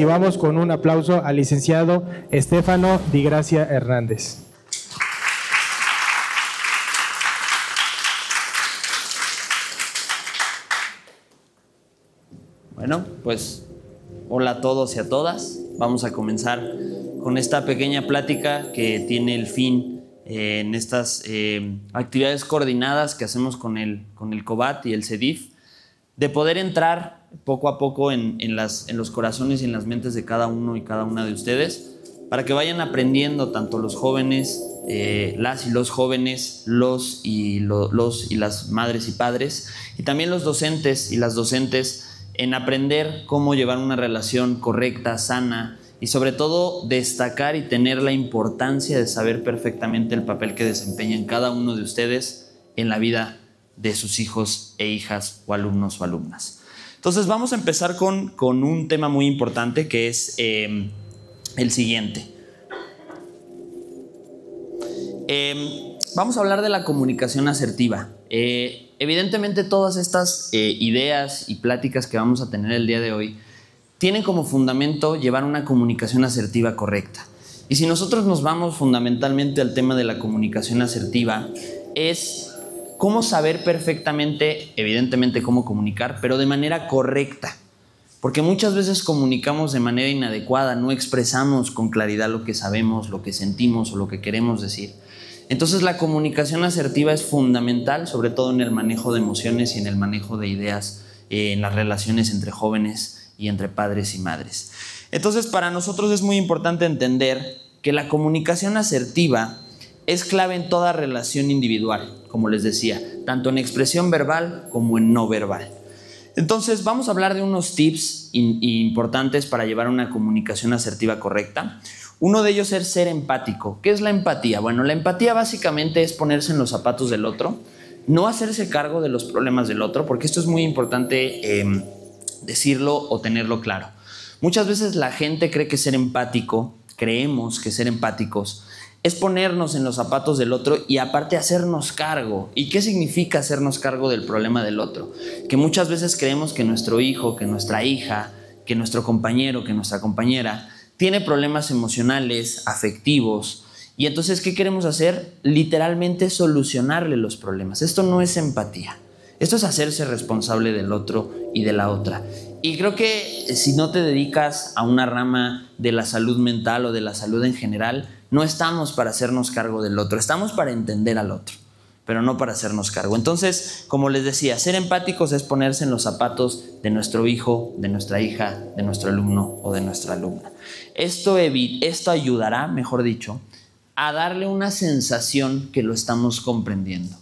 vamos con un aplauso al licenciado Estefano Di Gracia Hernández. Bueno, pues hola a todos y a todas. Vamos a comenzar con esta pequeña plática que tiene el fin eh, en estas eh, actividades coordinadas que hacemos con el, con el COBAT y el CEDIF, de poder entrar poco a poco en, los corazones y en las mentes de cada uno y cada una de ustedes, para que vayan aprendiendo tanto los jóvenes, eh, las y los jóvenes, los y, los y las madres y padres, y también los docentes y las docentes en aprender cómo llevar una relación correcta, sana, y sobre todo destacar y tener la importancia de saber perfectamente el papel que desempeñan cada uno de ustedes en la vida de sus hijos e hijas o alumnos o alumnas. Entonces vamos a empezar con, un tema muy importante que es em, el siguiente. Em, vamos a hablar de la comunicación asertiva. Eh, evidentemente todas estas eh, ideas y pláticas que vamos a tener el día de hoy tienen como fundamento llevar una comunicación asertiva correcta. Y si nosotros nos vamos fundamentalmente al tema de la comunicación asertiva, es cómo saber perfectamente, evidentemente cómo comunicar, pero de manera correcta. Porque muchas veces comunicamos de manera inadecuada, no expresamos con claridad lo que sabemos, lo que sentimos o lo que queremos decir. Entonces la comunicación asertiva es fundamental, sobre todo en el manejo de emociones y en el manejo de ideas, eh, en las relaciones entre jóvenes y entre padres y madres. Entonces para nosotros es muy importante entender que la comunicación asertiva es clave en toda relación individual como les decía, tanto en expresión verbal como en no verbal. Entonces, vamos a hablar de unos tips importantes para llevar una comunicación asertiva correcta. Uno de ellos es ser empático. ¿Qué es la empatía? Bueno, la empatía básicamente es ponerse en los zapatos del otro, no hacerse cargo de los problemas del otro, porque esto es muy importante em, decirlo o tenerlo claro. Muchas veces la gente cree que ser empático, creemos que ser empáticos es ponernos en los zapatos del otro y aparte hacernos cargo. ¿Y qué significa hacernos cargo del problema del otro? Que muchas veces creemos que nuestro hijo, que nuestra hija, que nuestro compañero, que nuestra compañera, tiene problemas emocionales, afectivos. Y entonces, ¿qué queremos hacer? Literalmente solucionarle los problemas. Esto no es empatía. Esto es hacerse responsable del otro y de la otra. Y creo que eh, si no te dedicas a una rama de la salud mental o de la salud en general, no estamos para hacernos cargo del otro, estamos para entender al otro, pero no para hacernos cargo. Entonces, como les decía, ser empáticos es ponerse en los zapatos de nuestro hijo, de nuestra hija, de nuestro alumno o de nuestra alumna. Esto, esto ayudará, mejor dicho, a darle una sensación que lo estamos comprendiendo.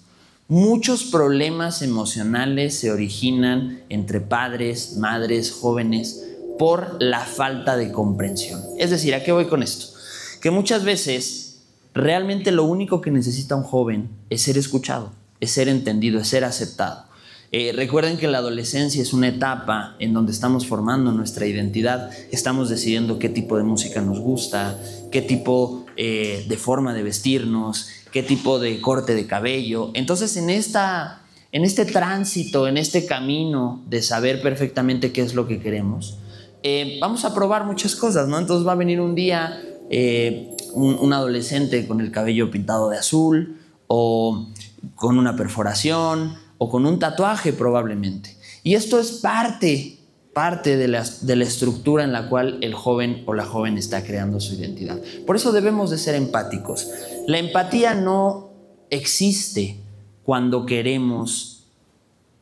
Muchos problemas emocionales se originan entre padres, madres, jóvenes, por la falta de comprensión. Es decir, ¿a qué voy con esto? que muchas veces realmente lo único que necesita un joven es ser escuchado, es ser entendido, es ser aceptado. Eh, recuerden que la adolescencia es una etapa en donde estamos formando nuestra identidad, estamos decidiendo qué tipo de música nos gusta, qué tipo eh, de forma de vestirnos, qué tipo de corte de cabello. Entonces en, esta, en este tránsito, en este camino de saber perfectamente qué es lo que queremos, eh, vamos a probar muchas cosas, ¿no? Entonces va a venir un día eh, un, adolescente con el cabello pintado de azul o con una perforación o con un tatuaje probablemente. Y esto es parte, parte de la, de la estructura en la cual el joven o la joven está creando su identidad. Por eso debemos de ser empáticos. La empatía no existe cuando queremos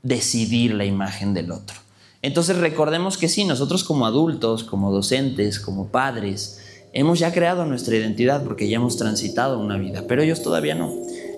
decidir la imagen del otro. Entonces recordemos que sí, nosotros como adultos, como docentes, como padres, Hemos ya creado nuestra identidad porque ya hemos transitado una vida, pero ellos todavía no.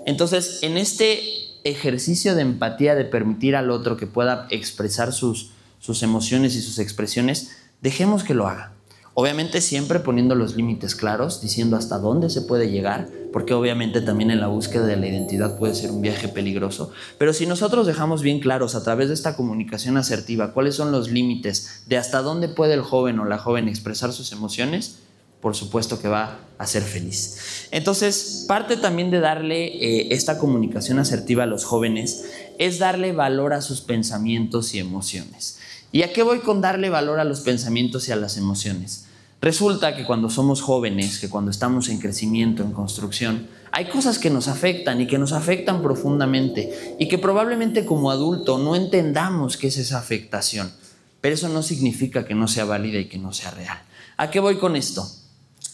Entonces, en este ejercicio de empatía, de permitir al otro que pueda expresar sus, sus emociones y sus expresiones, dejemos que lo haga. Obviamente siempre poniendo los límites claros, diciendo hasta dónde se puede llegar, porque obviamente también en la búsqueda de la identidad puede ser un viaje peligroso, pero si nosotros dejamos bien claros a través de esta comunicación asertiva cuáles son los límites de hasta dónde puede el joven o la joven expresar sus emociones, por supuesto que va a ser feliz. Entonces, parte también de darle eh, esta comunicación asertiva a los jóvenes es darle valor a sus pensamientos y emociones. ¿Y a qué voy con darle valor a los pensamientos y a las emociones? Resulta que cuando somos jóvenes, que cuando estamos en crecimiento, en construcción, hay cosas que nos afectan y que nos afectan profundamente y que probablemente como adulto no entendamos qué es esa afectación, pero eso no significa que no sea válida y que no sea real. ¿A qué voy con esto?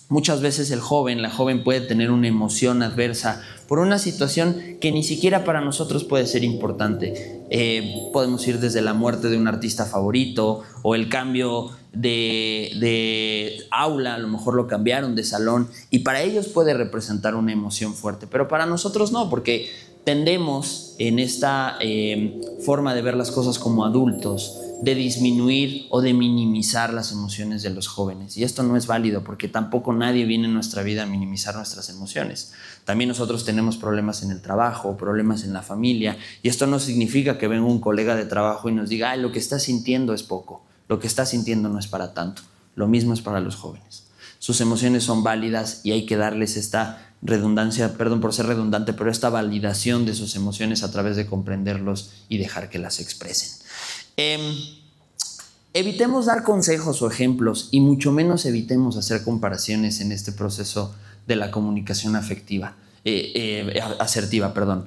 Muchas veces el joven, la joven puede tener una emoción adversa por una situación que ni siquiera para nosotros puede ser importante. Eh, podemos ir desde la muerte de un artista favorito o el cambio de, aula, a lo mejor lo cambiaron de salón y para ellos puede representar una emoción fuerte, pero para nosotros no, porque tendemos en esta eh, forma de ver las cosas como adultos de disminuir o de minimizar las emociones de los jóvenes. Y esto no es válido porque tampoco nadie viene en nuestra vida a minimizar nuestras emociones. También nosotros tenemos problemas en el trabajo, problemas en la familia, y esto no significa que venga un colega de trabajo y nos diga, lo que está sintiendo es poco, lo que está sintiendo no es para tanto. Lo mismo es para los jóvenes. Sus emociones son válidas y hay que darles esta redundancia, perdón por ser redundante, pero esta validación de sus emociones a través de comprenderlos y dejar que las expresen. Em, evitemos dar consejos o ejemplos y mucho menos evitemos hacer comparaciones en este proceso de la comunicación afectiva, eh, eh, asertiva, perdón.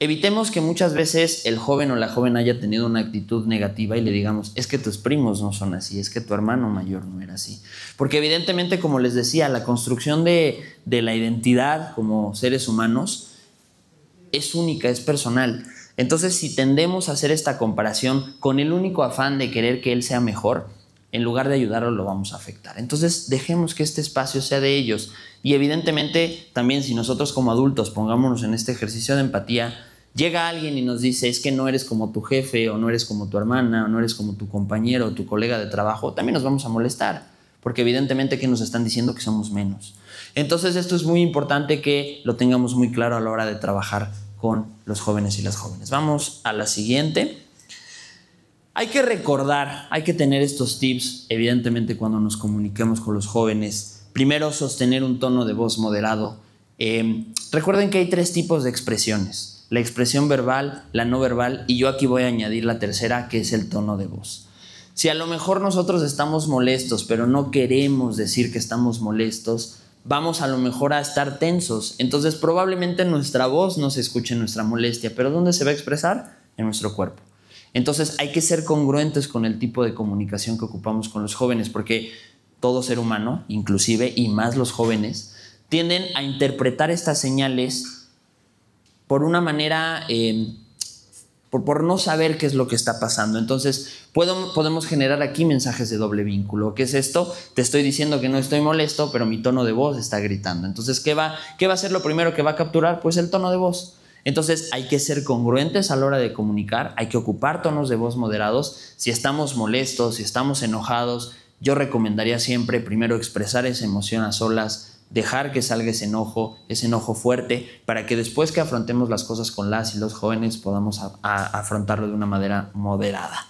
Evitemos que muchas veces el joven o la joven haya tenido una actitud negativa y le digamos, es que tus primos no son así, es que tu hermano mayor no era así. Porque evidentemente, como les decía, la construcción de la identidad como seres humanos es única, es personal. Entonces, si tendemos a hacer esta comparación con el único afán de querer que él sea mejor, en lugar de ayudarlo lo vamos a afectar. Entonces, dejemos que este espacio sea de ellos. Y evidentemente, también si nosotros como adultos pongámonos en este ejercicio de empatía, llega alguien y nos dice, es que no eres como tu jefe, o no eres como tu hermana, o no eres como tu compañero, o tu colega de trabajo, también nos vamos a molestar, porque evidentemente que nos están diciendo que somos menos. Entonces, esto es muy importante que lo tengamos muy claro a la hora de trabajar con los jóvenes y las jóvenes. Vamos a la siguiente. Hay que recordar, hay que tener estos tips, evidentemente, cuando nos comuniquemos con los jóvenes. Primero, sostener un tono de voz moderado. Eh, recuerden que hay tres tipos de expresiones. La expresión verbal, la no verbal, y yo aquí voy a añadir la tercera, que es el tono de voz. Si a lo mejor nosotros estamos molestos, pero no queremos decir que estamos molestos, vamos a lo mejor a estar tensos. Entonces probablemente nuestra voz no se escuche nuestra molestia, pero ¿dónde se va a expresar? En nuestro cuerpo. Entonces hay que ser congruentes con el tipo de comunicación que ocupamos con los jóvenes, porque todo ser humano, inclusive y más los jóvenes, tienden a interpretar estas señales por una manera... Em, por, no saber qué es lo que está pasando. Entonces, podemos generar aquí mensajes de doble vínculo. ¿Qué es esto? Te estoy diciendo que no estoy molesto, pero mi tono de voz está gritando. Entonces, ¿qué va, qué va a ser lo primero que va a capturar? Pues el tono de voz. Entonces hay que ser congruentes a la hora de comunicar, hay que ocupar tonos de voz moderados. Si estamos molestos, si estamos enojados, yo recomendaría siempre primero expresar esa emoción a solas, dejar que salga ese enojo, ese enojo fuerte, para que después que afrontemos las cosas con las y los jóvenes podamos afrontarlo de una manera moderada.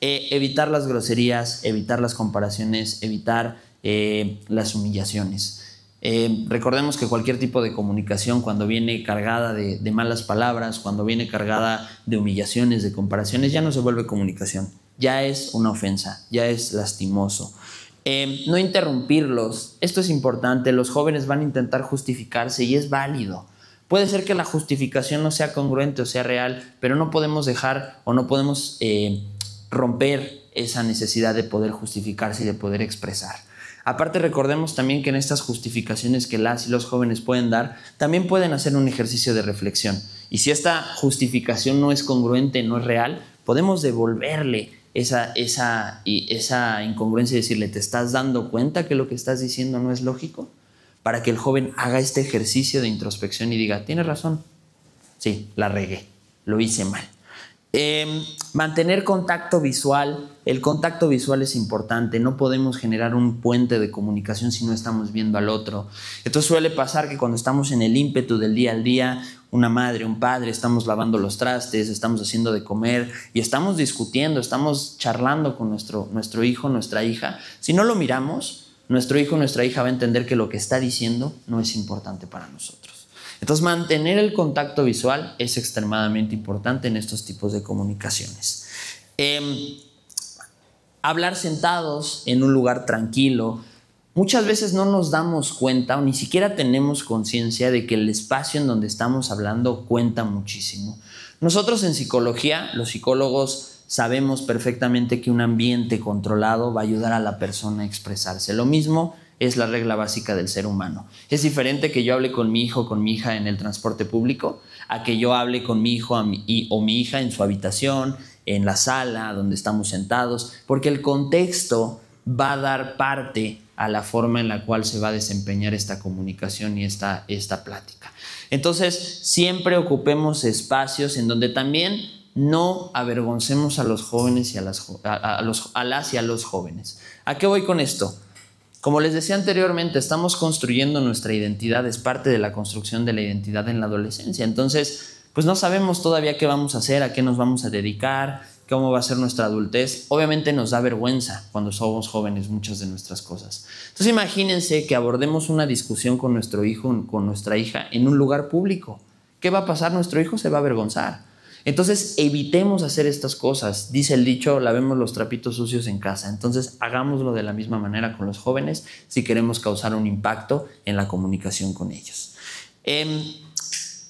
Eh, evitar las groserías, evitar las comparaciones, evitar eh, las humillaciones. Eh, recordemos que cualquier tipo de comunicación, cuando viene cargada de, malas palabras, cuando viene cargada de humillaciones, de comparaciones, ya no se vuelve comunicación, ya es una ofensa, ya es lastimoso. Em, no interrumpirlos. Esto es importante. Los jóvenes van a intentar justificarse y es válido. Puede ser que la justificación no sea congruente o sea real, pero no podemos dejar o no podemos em, romper esa necesidad de poder justificarse y de poder expresar. Aparte recordemos también que en estas justificaciones que las y los jóvenes pueden dar, también pueden hacer un ejercicio de reflexión. Y si esta justificación no es congruente, no es real, podemos devolverle esa, esa, y esa incongruencia de decirle, ¿te estás dando cuenta que lo que estás diciendo no es lógico? Para que el joven haga este ejercicio de introspección y diga, tienes razón, sí, la regué, lo hice mal. Em, mantener contacto visual. El contacto visual es importante. No podemos generar un puente de comunicación si no estamos viendo al otro. Entonces suele pasar que cuando estamos en el ímpetu del día al día, una madre, un padre, estamos lavando los trastes, estamos haciendo de comer y estamos discutiendo, estamos charlando con nuestro, nuestro hijo, nuestra hija. Si no lo miramos, nuestro hijo, nuestra hija va a entender que lo que está diciendo no es importante para nosotros. Entonces, mantener el contacto visual es extremadamente importante en estos tipos de comunicaciones. Em, hablar sentados en un lugar tranquilo. Muchas veces no nos damos cuenta o ni siquiera tenemos conciencia de que el espacio en donde estamos hablando cuenta muchísimo. Nosotros en psicología, los psicólogos sabemos perfectamente que un ambiente controlado va a ayudar a la persona a expresarse. Lo mismo es la regla básica del ser humano. Es diferente que yo hable con mi hijo o con mi hija en el transporte público a que yo hable con mi hijo o mi hija en su habitación, en la sala donde estamos sentados, porque el contexto va a dar parte a la forma en la cual se va a desempeñar esta comunicación y esta, plática. Entonces, siempre ocupemos espacios en donde también no avergoncemos a los jóvenes y a las y a los jóvenes. ¿A qué voy con esto? Como les decía anteriormente, estamos construyendo nuestra identidad, es parte de la construcción de la identidad en la adolescencia. Entonces, pues no sabemos todavía qué vamos a hacer, a qué nos vamos a dedicar, cómo va a ser nuestra adultez. Obviamente nos da vergüenza cuando somos jóvenes muchas de nuestras cosas. Entonces imagínense que abordemos una discusión con nuestro hijo, con nuestra hija, en un lugar público. ¿Qué va a pasar? Nuestro hijo se va a avergonzar entonces, evitemos hacer estas cosas. Dice el dicho, lavemos los trapitos sucios en casa. Entonces, hagámoslo de la misma manera con los jóvenes si queremos causar un impacto en la comunicación con ellos. Em,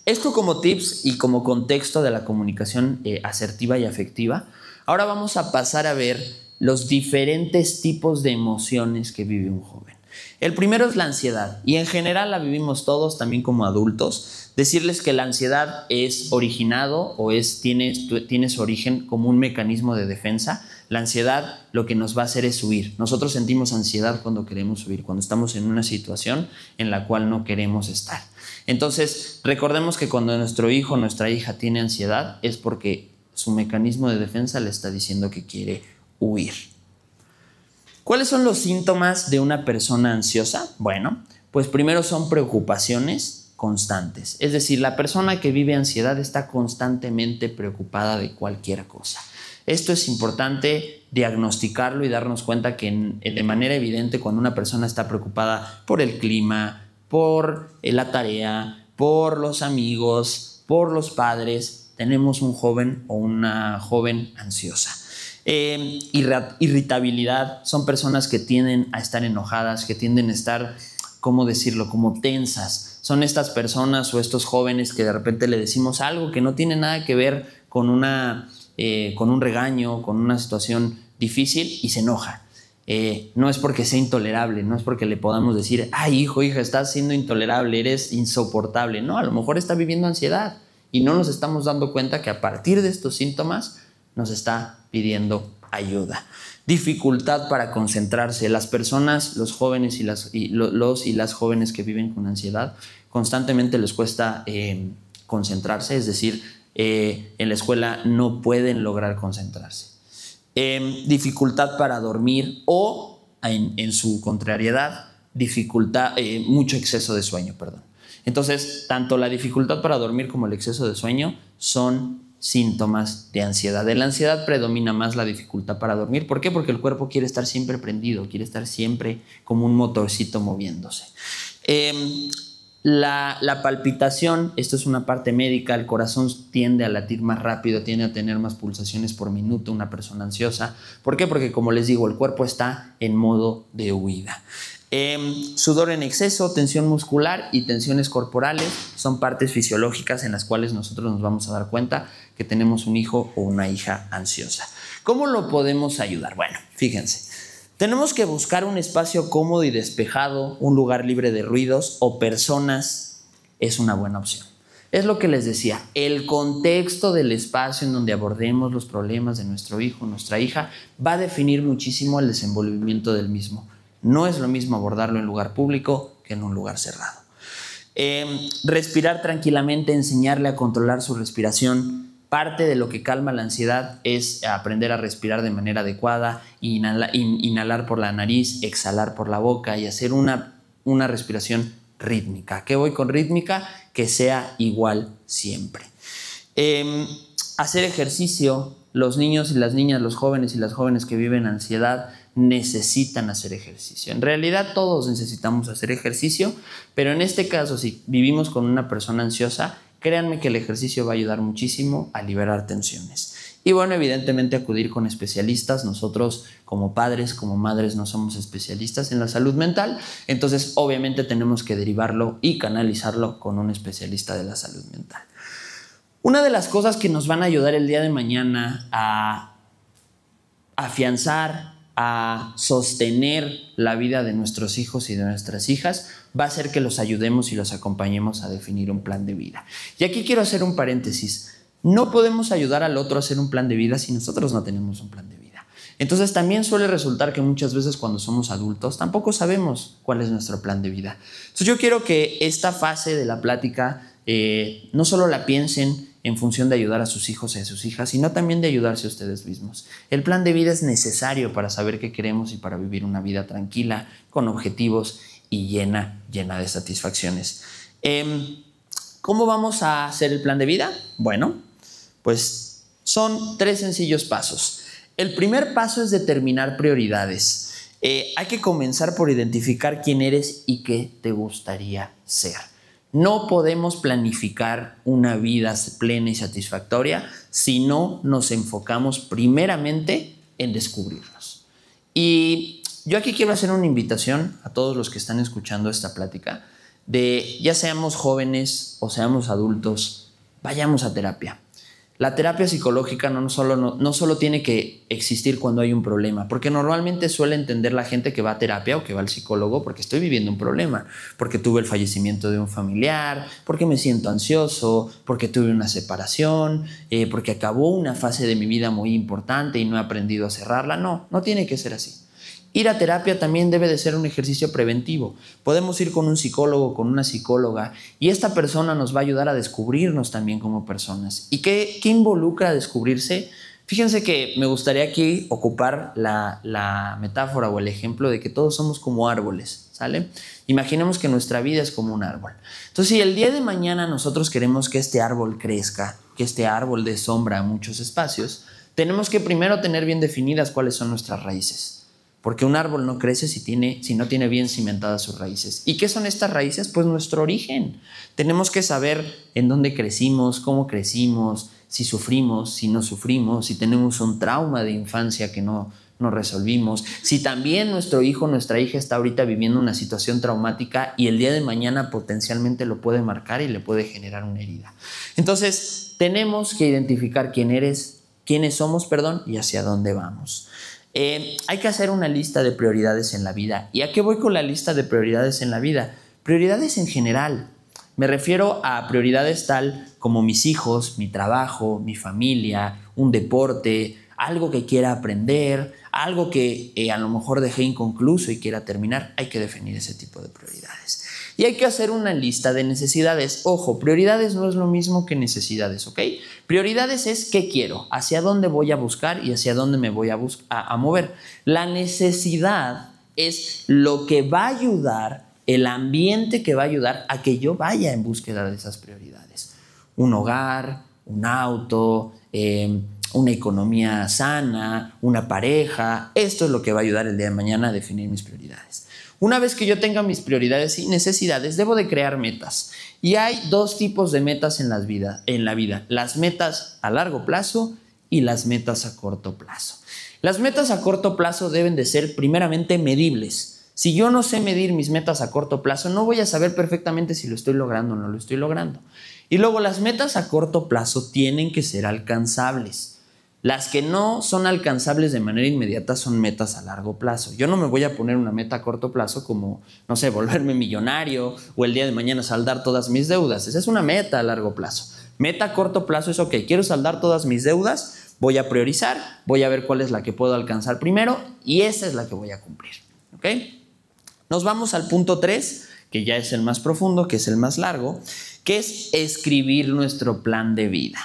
esto como tips y como contexto de la comunicación eh, asertiva y afectiva. Ahora vamos a pasar a ver los diferentes tipos de emociones que vive un joven. El primero es la ansiedad y en general la vivimos todos también como adultos. Decirles que la ansiedad es originado o es, tiene, tiene su origen como un mecanismo de defensa. La ansiedad lo que nos va a hacer es huir. Nosotros sentimos ansiedad cuando queremos huir, cuando estamos en una situación en la cual no queremos estar. Entonces, recordemos que cuando nuestro hijo o nuestra hija tiene ansiedad es porque su mecanismo de defensa le está diciendo que quiere huir. ¿Cuáles son los síntomas de una persona ansiosa? Bueno, pues primero son preocupaciones constantes. Es decir, la persona que vive ansiedad está constantemente preocupada de cualquier cosa. Esto es importante diagnosticarlo y darnos cuenta que eh, de manera evidente cuando una persona está preocupada por el clima, por eh, la tarea, por los amigos, por los padres, tenemos un joven o una joven ansiosa. Em, irritabilidad son personas que tienden a estar enojadas, que tienden a estar, ¿cómo decirlo?, como tensas. Son estas personas o estos jóvenes que de repente le decimos algo que no tiene nada que ver con, eh, un regaño, con una situación difícil y se enoja. Eh, no es porque sea intolerable, no es porque le podamos decir, ay hijo, hija, estás siendo intolerable, eres insoportable. No, a lo mejor está viviendo ansiedad y no nos estamos dando cuenta que a partir de estos síntomas nos está pidiendo ayuda. Dificultad para concentrarse. Las personas, los jóvenes y las, los y las jóvenes que viven con ansiedad, constantemente les cuesta eh, concentrarse, es decir, eh, en la escuela no pueden lograr concentrarse. Em, dificultad para dormir o, en, su contrariedad, dificultad, eh, mucho exceso de sueño, perdón. Entonces, tanto la dificultad para dormir como el exceso de sueño son síntomas de ansiedad. En la ansiedad predomina más la dificultad para dormir. ¿Por qué? Porque el cuerpo quiere estar siempre prendido, quiere estar siempre como un motorcito moviéndose. Em, la, palpitación, esto es una parte médica, el corazón tiende a latir más rápido, tiende a tener más pulsaciones por minuto una persona ansiosa. ¿Por qué? Porque como les digo, el cuerpo está en modo de huida. Em, sudor en exceso, tensión muscular y tensiones corporales son partes fisiológicas en las cuales nosotros nos vamos a dar cuenta que tenemos un hijo o una hija ansiosa. ¿Cómo lo podemos ayudar? Bueno, fíjense. Tenemos que buscar un espacio cómodo y despejado, un lugar libre de ruidos o personas. Es una buena opción. Es lo que les decía, el contexto del espacio en donde abordemos los problemas de nuestro hijo, o nuestra hija, va a definir muchísimo el desenvolvimiento del mismo. No es lo mismo abordarlo en lugar público que en un lugar cerrado. Em, respirar tranquilamente, enseñarle a controlar su respiración, Parte de lo que calma la ansiedad es aprender a respirar de manera adecuada, inhalar por la nariz, exhalar por la boca y hacer una, respiración rítmica. ¿Qué voy con rítmica? Que sea igual siempre. Em, hacer ejercicio. Los niños y las niñas, los jóvenes y las jóvenes que viven ansiedad necesitan hacer ejercicio. En realidad todos necesitamos hacer ejercicio, pero en este caso si vivimos con una persona ansiosa, Créanme que el ejercicio va a ayudar muchísimo a liberar tensiones. Y bueno, evidentemente acudir con especialistas. Nosotros como padres, como madres, no somos especialistas en la salud mental. Entonces, obviamente tenemos que derivarlo y canalizarlo con un especialista de la salud mental. Una de las cosas que nos van a ayudar el día de mañana a afianzar, a sostener la vida de nuestros hijos y de nuestras hijas va a ser que los ayudemos y los acompañemos a definir un plan de vida. Y aquí quiero hacer un paréntesis. No podemos ayudar al otro a hacer un plan de vida si nosotros no tenemos un plan de vida. Entonces también suele resultar que muchas veces cuando somos adultos tampoco sabemos cuál es nuestro plan de vida. Entonces yo quiero que esta fase de la plática eh, no solo la piensen en función de ayudar a sus hijos y a sus hijas, sino también de ayudarse a ustedes mismos. El plan de vida es necesario para saber qué queremos y para vivir una vida tranquila, con objetivos y llena, llena de satisfacciones. Em, ¿Cómo vamos a hacer el plan de vida? Bueno, pues son tres sencillos pasos. El primer paso es determinar prioridades. Eh, hay que comenzar por identificar quién eres y qué te gustaría ser. No podemos planificar una vida plena y satisfactoria si no nos enfocamos primeramente en descubrirnos. Y yo aquí quiero hacer una invitación a todos los que están escuchando esta plática, de ya seamos jóvenes o seamos adultos, vayamos a terapia. La terapia psicológica no solo, tiene que existir cuando hay un problema, porque normalmente suele entender la gente que va a terapia o que va al psicólogo porque estoy viviendo un problema, porque tuve el fallecimiento de un familiar, porque me siento ansioso, porque tuve una separación, eh, porque acabó una fase de mi vida muy importante y no he aprendido a cerrarla. No, no tiene que ser así. Ir a terapia también debe de ser un ejercicio preventivo. Podemos ir con un psicólogo, con una psicóloga, y esta persona nos va a ayudar a descubrirnos también como personas. ¿Y qué, qué involucra descubrirse? Fíjense que me gustaría aquí ocupar la, la, metáfora o el ejemplo de que todos somos como árboles, ¿sale? Imaginemos que nuestra vida es como un árbol. Entonces, si el día de mañana nosotros queremos que este árbol crezca, que este árbol dé sombra a muchos espacios, tenemos que primero tener bien definidas cuáles son nuestras raíces. Porque un árbol no crece si, tiene, si no tiene bien cimentadas sus raíces. ¿Y qué son estas raíces? Pues nuestro origen. Tenemos que saber en dónde crecimos, cómo crecimos, si sufrimos, si no sufrimos, si tenemos un trauma de infancia que no, resolvimos, si también nuestro hijo, nuestra hija está ahorita viviendo una situación traumática y el día de mañana potencialmente lo puede marcar y le puede generar una herida. Entonces, tenemos que identificar quién eres, quiénes somos, perdón, y hacia dónde vamos. Eh, hay que hacer una lista de prioridades en la vida. ¿Y a qué voy con la lista de prioridades en la vida? Prioridades en general. Me refiero a prioridades tal como mis hijos, mi trabajo, mi familia, un deporte, algo que quiera aprender, algo que eh, a lo mejor dejé inconcluso y quiera terminar. Hay que definir ese tipo de prioridades. Y hay que hacer una lista de necesidades. Ojo, prioridades no es lo mismo que necesidades, ¿ok? Prioridades es qué quiero, hacia dónde voy a buscar y hacia dónde me voy a, mover. La necesidad es lo que va a ayudar, el ambiente que va a ayudar a que yo vaya en búsqueda de esas prioridades. Un hogar, un auto, em, una economía sana, una pareja. Esto es lo que va a ayudar el día de mañana a definir mis prioridades. Una vez que yo tenga mis prioridades y necesidades, debo de crear metas. Y hay dos tipos de metas en, vida, la vida, las metas a largo plazo y las metas a corto plazo. Las metas a corto plazo deben de ser primeramente medibles. Si yo no sé medir mis metas a corto plazo, no voy a saber perfectamente si lo estoy logrando o no lo estoy logrando. Y luego las metas a corto plazo tienen que ser alcanzables. Las que no son alcanzables de manera inmediata son metas a largo plazo. Yo no me voy a poner una meta a corto plazo como, no sé, volverme millonario o el día de mañana saldar todas mis deudas. Esa es una meta a largo plazo. Meta a corto plazo es, ok, quiero saldar todas mis deudas, voy a priorizar, voy a ver cuál es la que puedo alcanzar primero y esa es la que voy a cumplir. Nos vamos al punto 3, que ya es el más profundo, que es el más largo, que es escribir nuestro plan de vida.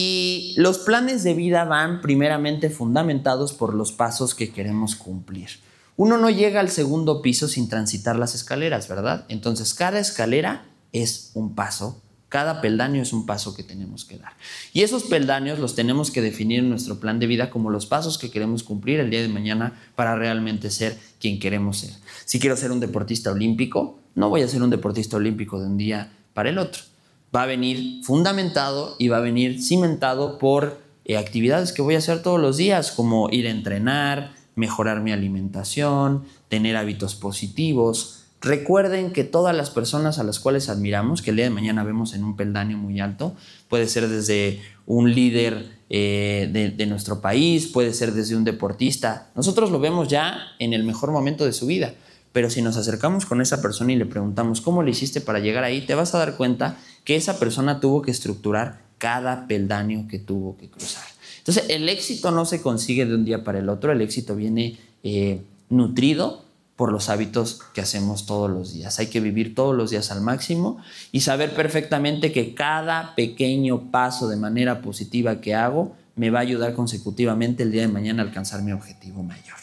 Y los planes de vida van primeramente fundamentados por los pasos que queremos cumplir. Uno no llega al segundo piso sin transitar las escaleras, ¿verdad? Entonces cada escalera es un paso, cada peldaño es un paso que tenemos que dar. Y esos peldaños los tenemos que definir en nuestro plan de vida como los pasos que queremos cumplir el día de mañana para realmente ser quien queremos ser. Si quiero ser un deportista olímpico, no voy a ser un deportista olímpico de un día para el otro va a venir fundamentado y va a venir cimentado por eh, actividades que voy a hacer todos los días, como ir a entrenar, mejorar mi alimentación, tener hábitos positivos. Recuerden que todas las personas a las cuales admiramos, que el día de mañana vemos en un peldaño muy alto, puede ser desde un líder eh, de nuestro país, puede ser desde un deportista, nosotros lo vemos ya en el mejor momento de su vida. Pero si nos acercamos con esa persona y le preguntamos cómo le hiciste para llegar ahí, te vas a dar cuenta que esa persona tuvo que estructurar cada peldaño que tuvo que cruzar. Entonces, el éxito no se consigue de un día para el otro, el éxito viene eh, nutrido por los hábitos que hacemos todos los días. Hay que vivir todos los días al máximo y saber perfectamente que cada pequeño paso de manera positiva que hago me va a ayudar consecutivamente el día de mañana a alcanzar mi objetivo mayor.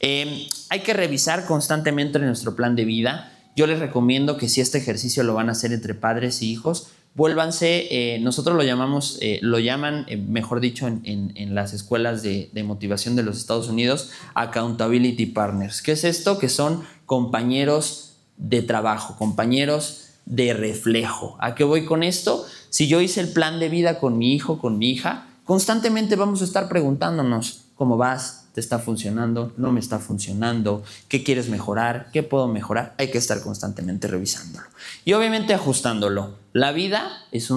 Em, hay que revisar constantemente nuestro plan de vida. Yo les recomiendo que si este ejercicio lo van a hacer entre padres y e hijos, vuélvanse, eh, nosotros lo llamamos, eh, lo llaman, eh, mejor dicho, en, las escuelas de, de, motivación de los Estados Unidos, accountability partners. ¿Qué es esto? Que son compañeros de trabajo, compañeros de reflejo. ¿A qué voy con esto? Si yo hice el plan de vida con mi hijo, con mi hija, constantemente vamos a estar preguntándonos, ¿cómo vas? ¿Te está funcionando? ¿No me está funcionando? ¿Qué quieres mejorar? ¿Qué puedo mejorar? Hay que estar constantemente revisándolo. Y obviamente ajustándolo. La vida es,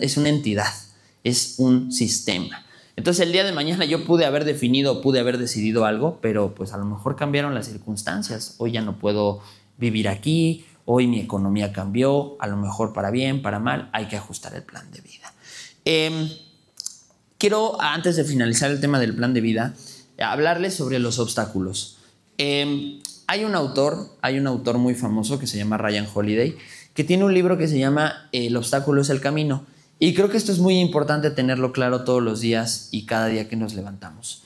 es una entidad, es un sistema. Entonces el día de mañana yo pude haber definido, pude haber decidido algo, pero pues a lo mejor cambiaron las circunstancias. Hoy ya no puedo vivir aquí, hoy mi economía cambió, a lo mejor para bien, para mal, hay que ajustar el plan de vida. Em, quiero, antes de finalizar el tema del plan de vida, hablarles sobre los obstáculos. Em, hay un autor, hay un autor muy famoso que se llama Ryan Holiday, que tiene un libro que se llama El obstáculo es el camino. Y creo que esto es muy importante tenerlo claro todos los días y cada día que nos levantamos.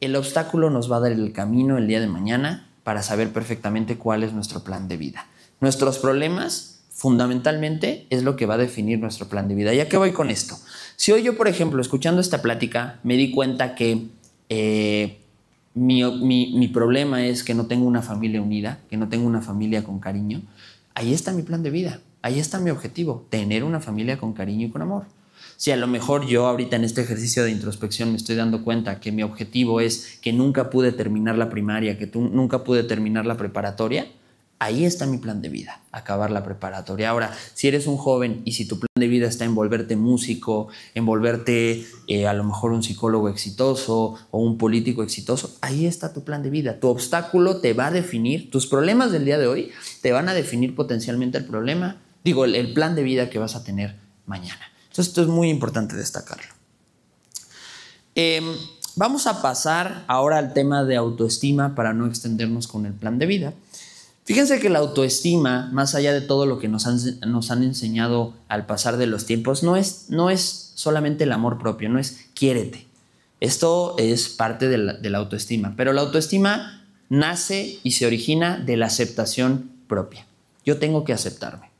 El obstáculo nos va a dar el camino el día de mañana para saber perfectamente cuál es nuestro plan de vida. Nuestros problemas fundamentalmente es lo que va a definir nuestro plan de vida. ¿Ya qué voy con esto? Si hoy yo, por ejemplo, escuchando esta plática, me di cuenta que eh, mi, mi, problema es que no tengo una familia unida, que no tengo una familia con cariño, ahí está mi plan de vida, ahí está mi objetivo, tener una familia con cariño y con amor. Si a lo mejor yo ahorita en este ejercicio de introspección me estoy dando cuenta que mi objetivo es que nunca pude terminar la primaria, que tú, nunca pude terminar la preparatoria, Ahí está mi plan de vida, acabar la preparatoria. Ahora, si eres un joven y si tu plan de vida está envolverte músico, envolverte eh, a lo mejor un psicólogo exitoso o un político exitoso, ahí está tu plan de vida. Tu obstáculo te va a definir, tus problemas del día de hoy te van a definir potencialmente el problema, digo, el, plan de vida que vas a tener mañana. Entonces, esto es muy importante destacarlo. Em, vamos a pasar ahora al tema de autoestima para no extendernos con el plan de vida. Fíjense que la autoestima, más allá de todo lo que nos han, enseñado al pasar de los tiempos, no es, no es solamente el amor propio, no es quiérete. Esto es parte de la, de la autoestima, pero la autoestima nace y se origina de la aceptación propia. Yo tengo que aceptarme.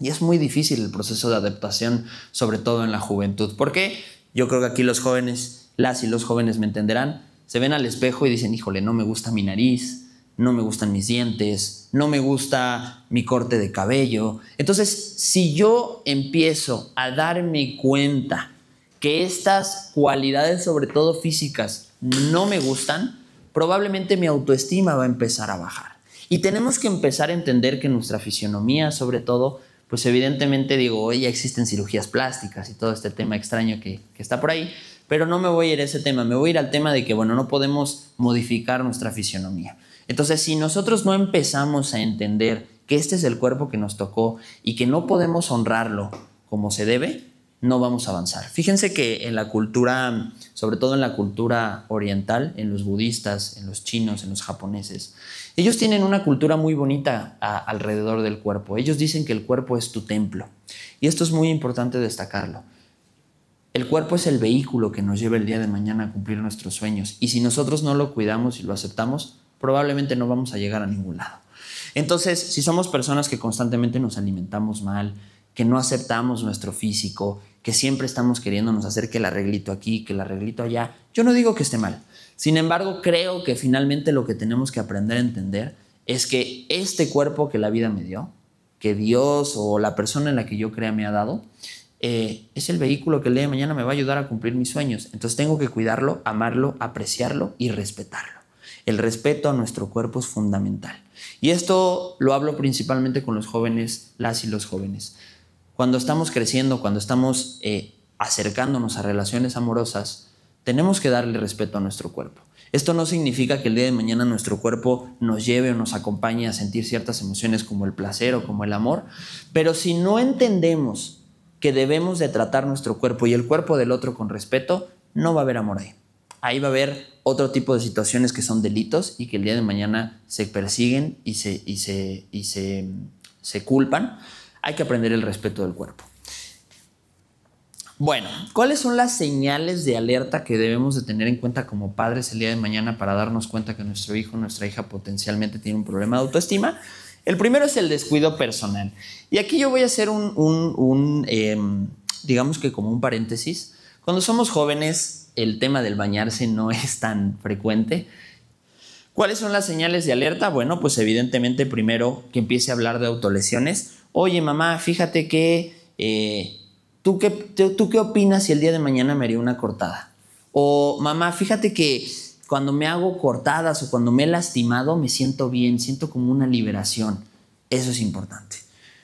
Y es muy difícil el proceso de adaptación, sobre todo en la juventud, porque yo creo que aquí los jóvenes, las y los jóvenes me entenderán, se ven al espejo y dicen, híjole, no me gusta mi nariz, no me gustan mis dientes, no me gusta mi corte de cabello. Entonces, si yo empiezo a darme cuenta que estas cualidades, sobre todo físicas, no me gustan, probablemente mi autoestima va a empezar a bajar. Y tenemos que empezar a entender que nuestra fisionomía, sobre todo, pues evidentemente digo, hoy ya existen cirugías plásticas y todo este tema extraño que, está por ahí, pero no me voy a ir a ese tema, me voy a ir al tema de que, bueno, no podemos modificar nuestra fisionomía. Entonces, si nosotros no empezamos a entender que este es el cuerpo que nos tocó y que no podemos honrarlo como se debe, no vamos a avanzar. Fíjense que en la cultura, sobre todo en la cultura oriental, en los budistas, en los chinos, en los japoneses, ellos tienen una cultura muy bonita alrededor del cuerpo. Ellos dicen que el cuerpo es tu templo. Y esto es muy importante destacarlo. El cuerpo es el vehículo que nos lleva el día de mañana a cumplir nuestros sueños. Y si nosotros no lo cuidamos y lo aceptamos, probablemente no vamos a llegar a ningún lado. Entonces, si somos personas que constantemente nos alimentamos mal, que no aceptamos nuestro físico, que siempre estamos queriéndonos hacer que el arreglito aquí, que el arreglito allá, yo no digo que esté mal. Sin embargo, creo que finalmente lo que tenemos que aprender a entender es que este cuerpo que la vida me dio, que Dios o la persona en la que yo crea me ha dado, eh, es el vehículo que el día de mañana me va a ayudar a cumplir mis sueños. Entonces tengo que cuidarlo, amarlo, apreciarlo y respetarlo. El respeto a nuestro cuerpo es fundamental. Y esto lo hablo principalmente con los jóvenes, las y los jóvenes. Cuando estamos creciendo, cuando estamos eh, acercándonos a relaciones amorosas, tenemos que darle respeto a nuestro cuerpo. Esto no significa que el día de mañana nuestro cuerpo nos lleve o nos acompañe a sentir ciertas emociones como el placer o como el amor, pero si no entendemos que debemos de tratar nuestro cuerpo y el cuerpo del otro con respeto, no va a haber amor ahí ahí va a haber otro tipo de situaciones que son delitos y que el día de mañana se persiguen y se, se, y se, culpan. Hay que aprender el respeto del cuerpo. Bueno, ¿cuáles son las señales de alerta que debemos de tener en cuenta como padres el día de mañana para darnos cuenta que nuestro hijo nuestra hija potencialmente tiene un problema de autoestima? El primero es el descuido personal. Y aquí yo voy a hacer un, em, digamos que como un paréntesis. Cuando somos jóvenes, el tema del bañarse no es tan frecuente. ¿Cuáles son las señales de alerta? Bueno, pues evidentemente primero que empiece a hablar de autolesiones. Oye, mamá, fíjate que... Eh, ¿tú, qué, ¿Tú qué opinas si el día de mañana me haría una cortada? O mamá, fíjate que cuando me hago cortadas o cuando me he lastimado me siento bien, siento como una liberación. Eso es importante.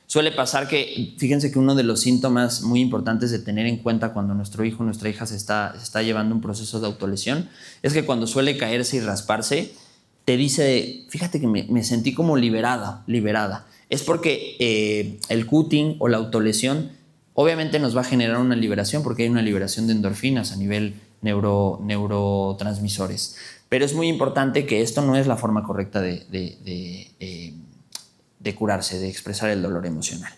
Suele pasar que, fíjense que uno de los síntomas muy importantes de tener en cuenta cuando nuestro hijo o nuestra hija se está, está llevando un proceso de autolesión es que cuando suele caerse y rasparse, te dice, fíjate que me, sentí como liberada, liberada. Es porque eh, el cutting o la autolesión obviamente nos va a generar una liberación porque hay una liberación de endorfinas a nivel neuro, neurotransmisores. Pero es muy importante que esto no es la forma correcta de, eh, de curarse, de expresar el dolor emocional.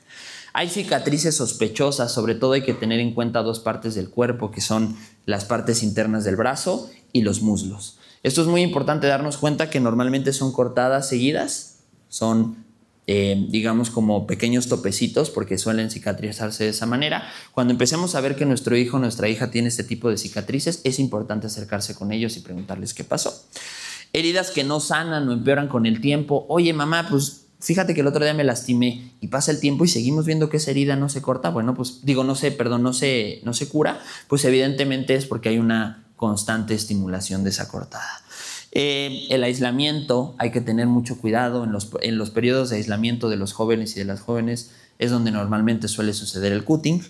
Hay cicatrices sospechosas, sobre todo hay que tener en cuenta dos partes del cuerpo, que son las partes internas del brazo y los muslos. Esto es muy importante darnos cuenta que normalmente son cortadas seguidas, son eh, digamos como pequeños topecitos porque suelen cicatrizarse de esa manera. Cuando empecemos a ver que nuestro hijo o nuestra hija tiene este tipo de cicatrices, es importante acercarse con ellos y preguntarles qué pasó. Heridas que no sanan o empeoran con el tiempo. Oye, mamá, pues fíjate que el otro día me lastimé y pasa el tiempo y seguimos viendo que esa herida no se corta, bueno, pues digo, no sé, perdón, no se, no se cura, pues evidentemente es porque hay una constante estimulación de esa cortada. Eh, el aislamiento, hay que tener mucho cuidado en los, en los periodos de aislamiento de los jóvenes y de las jóvenes, es donde normalmente suele suceder el cutting.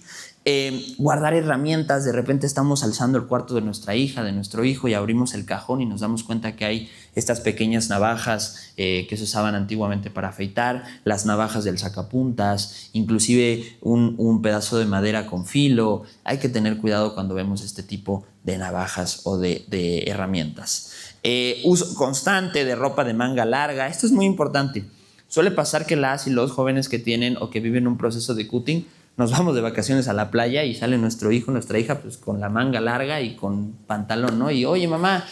Em, guardar herramientas, de repente estamos alzando el cuarto de nuestra hija, de nuestro hijo y abrimos el cajón y nos damos cuenta que hay estas pequeñas navajas eh, que se usaban antiguamente para afeitar, las navajas del sacapuntas, inclusive un, pedazo de madera con filo. Hay que tener cuidado cuando vemos este tipo de navajas o de, herramientas. Eh, uso constante de ropa de manga larga, esto es muy importante. Suele pasar que las y los jóvenes que tienen o que viven un proceso de cutting nos vamos de vacaciones a la playa y sale nuestro hijo, nuestra hija, pues con la manga larga y con pantalón, ¿no? Y oye, mamá,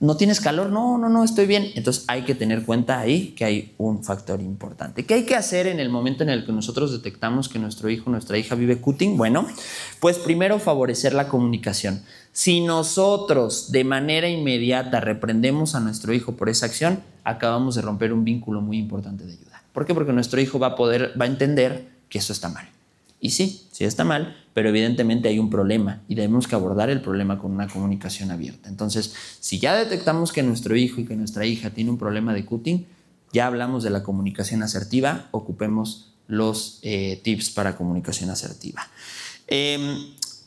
¿no tienes calor? No, no, no, estoy bien. Entonces hay que tener cuenta ahí que hay un factor importante. ¿Qué hay que hacer en el momento en el que nosotros detectamos que nuestro hijo, nuestra hija vive cutting? Bueno, pues primero favorecer la comunicación. Si nosotros de manera inmediata reprendemos a nuestro hijo por esa acción, acabamos de romper un vínculo muy importante de ayuda. ¿Por qué? Porque nuestro hijo va a poder, va a entender que eso está mal. Y sí, sí está mal, pero evidentemente hay un problema y debemos que abordar el problema con una comunicación abierta. Entonces, si ya detectamos que nuestro hijo y que nuestra hija tiene un problema de cutting, ya hablamos de la comunicación asertiva, ocupemos los eh, tips para comunicación asertiva. Em,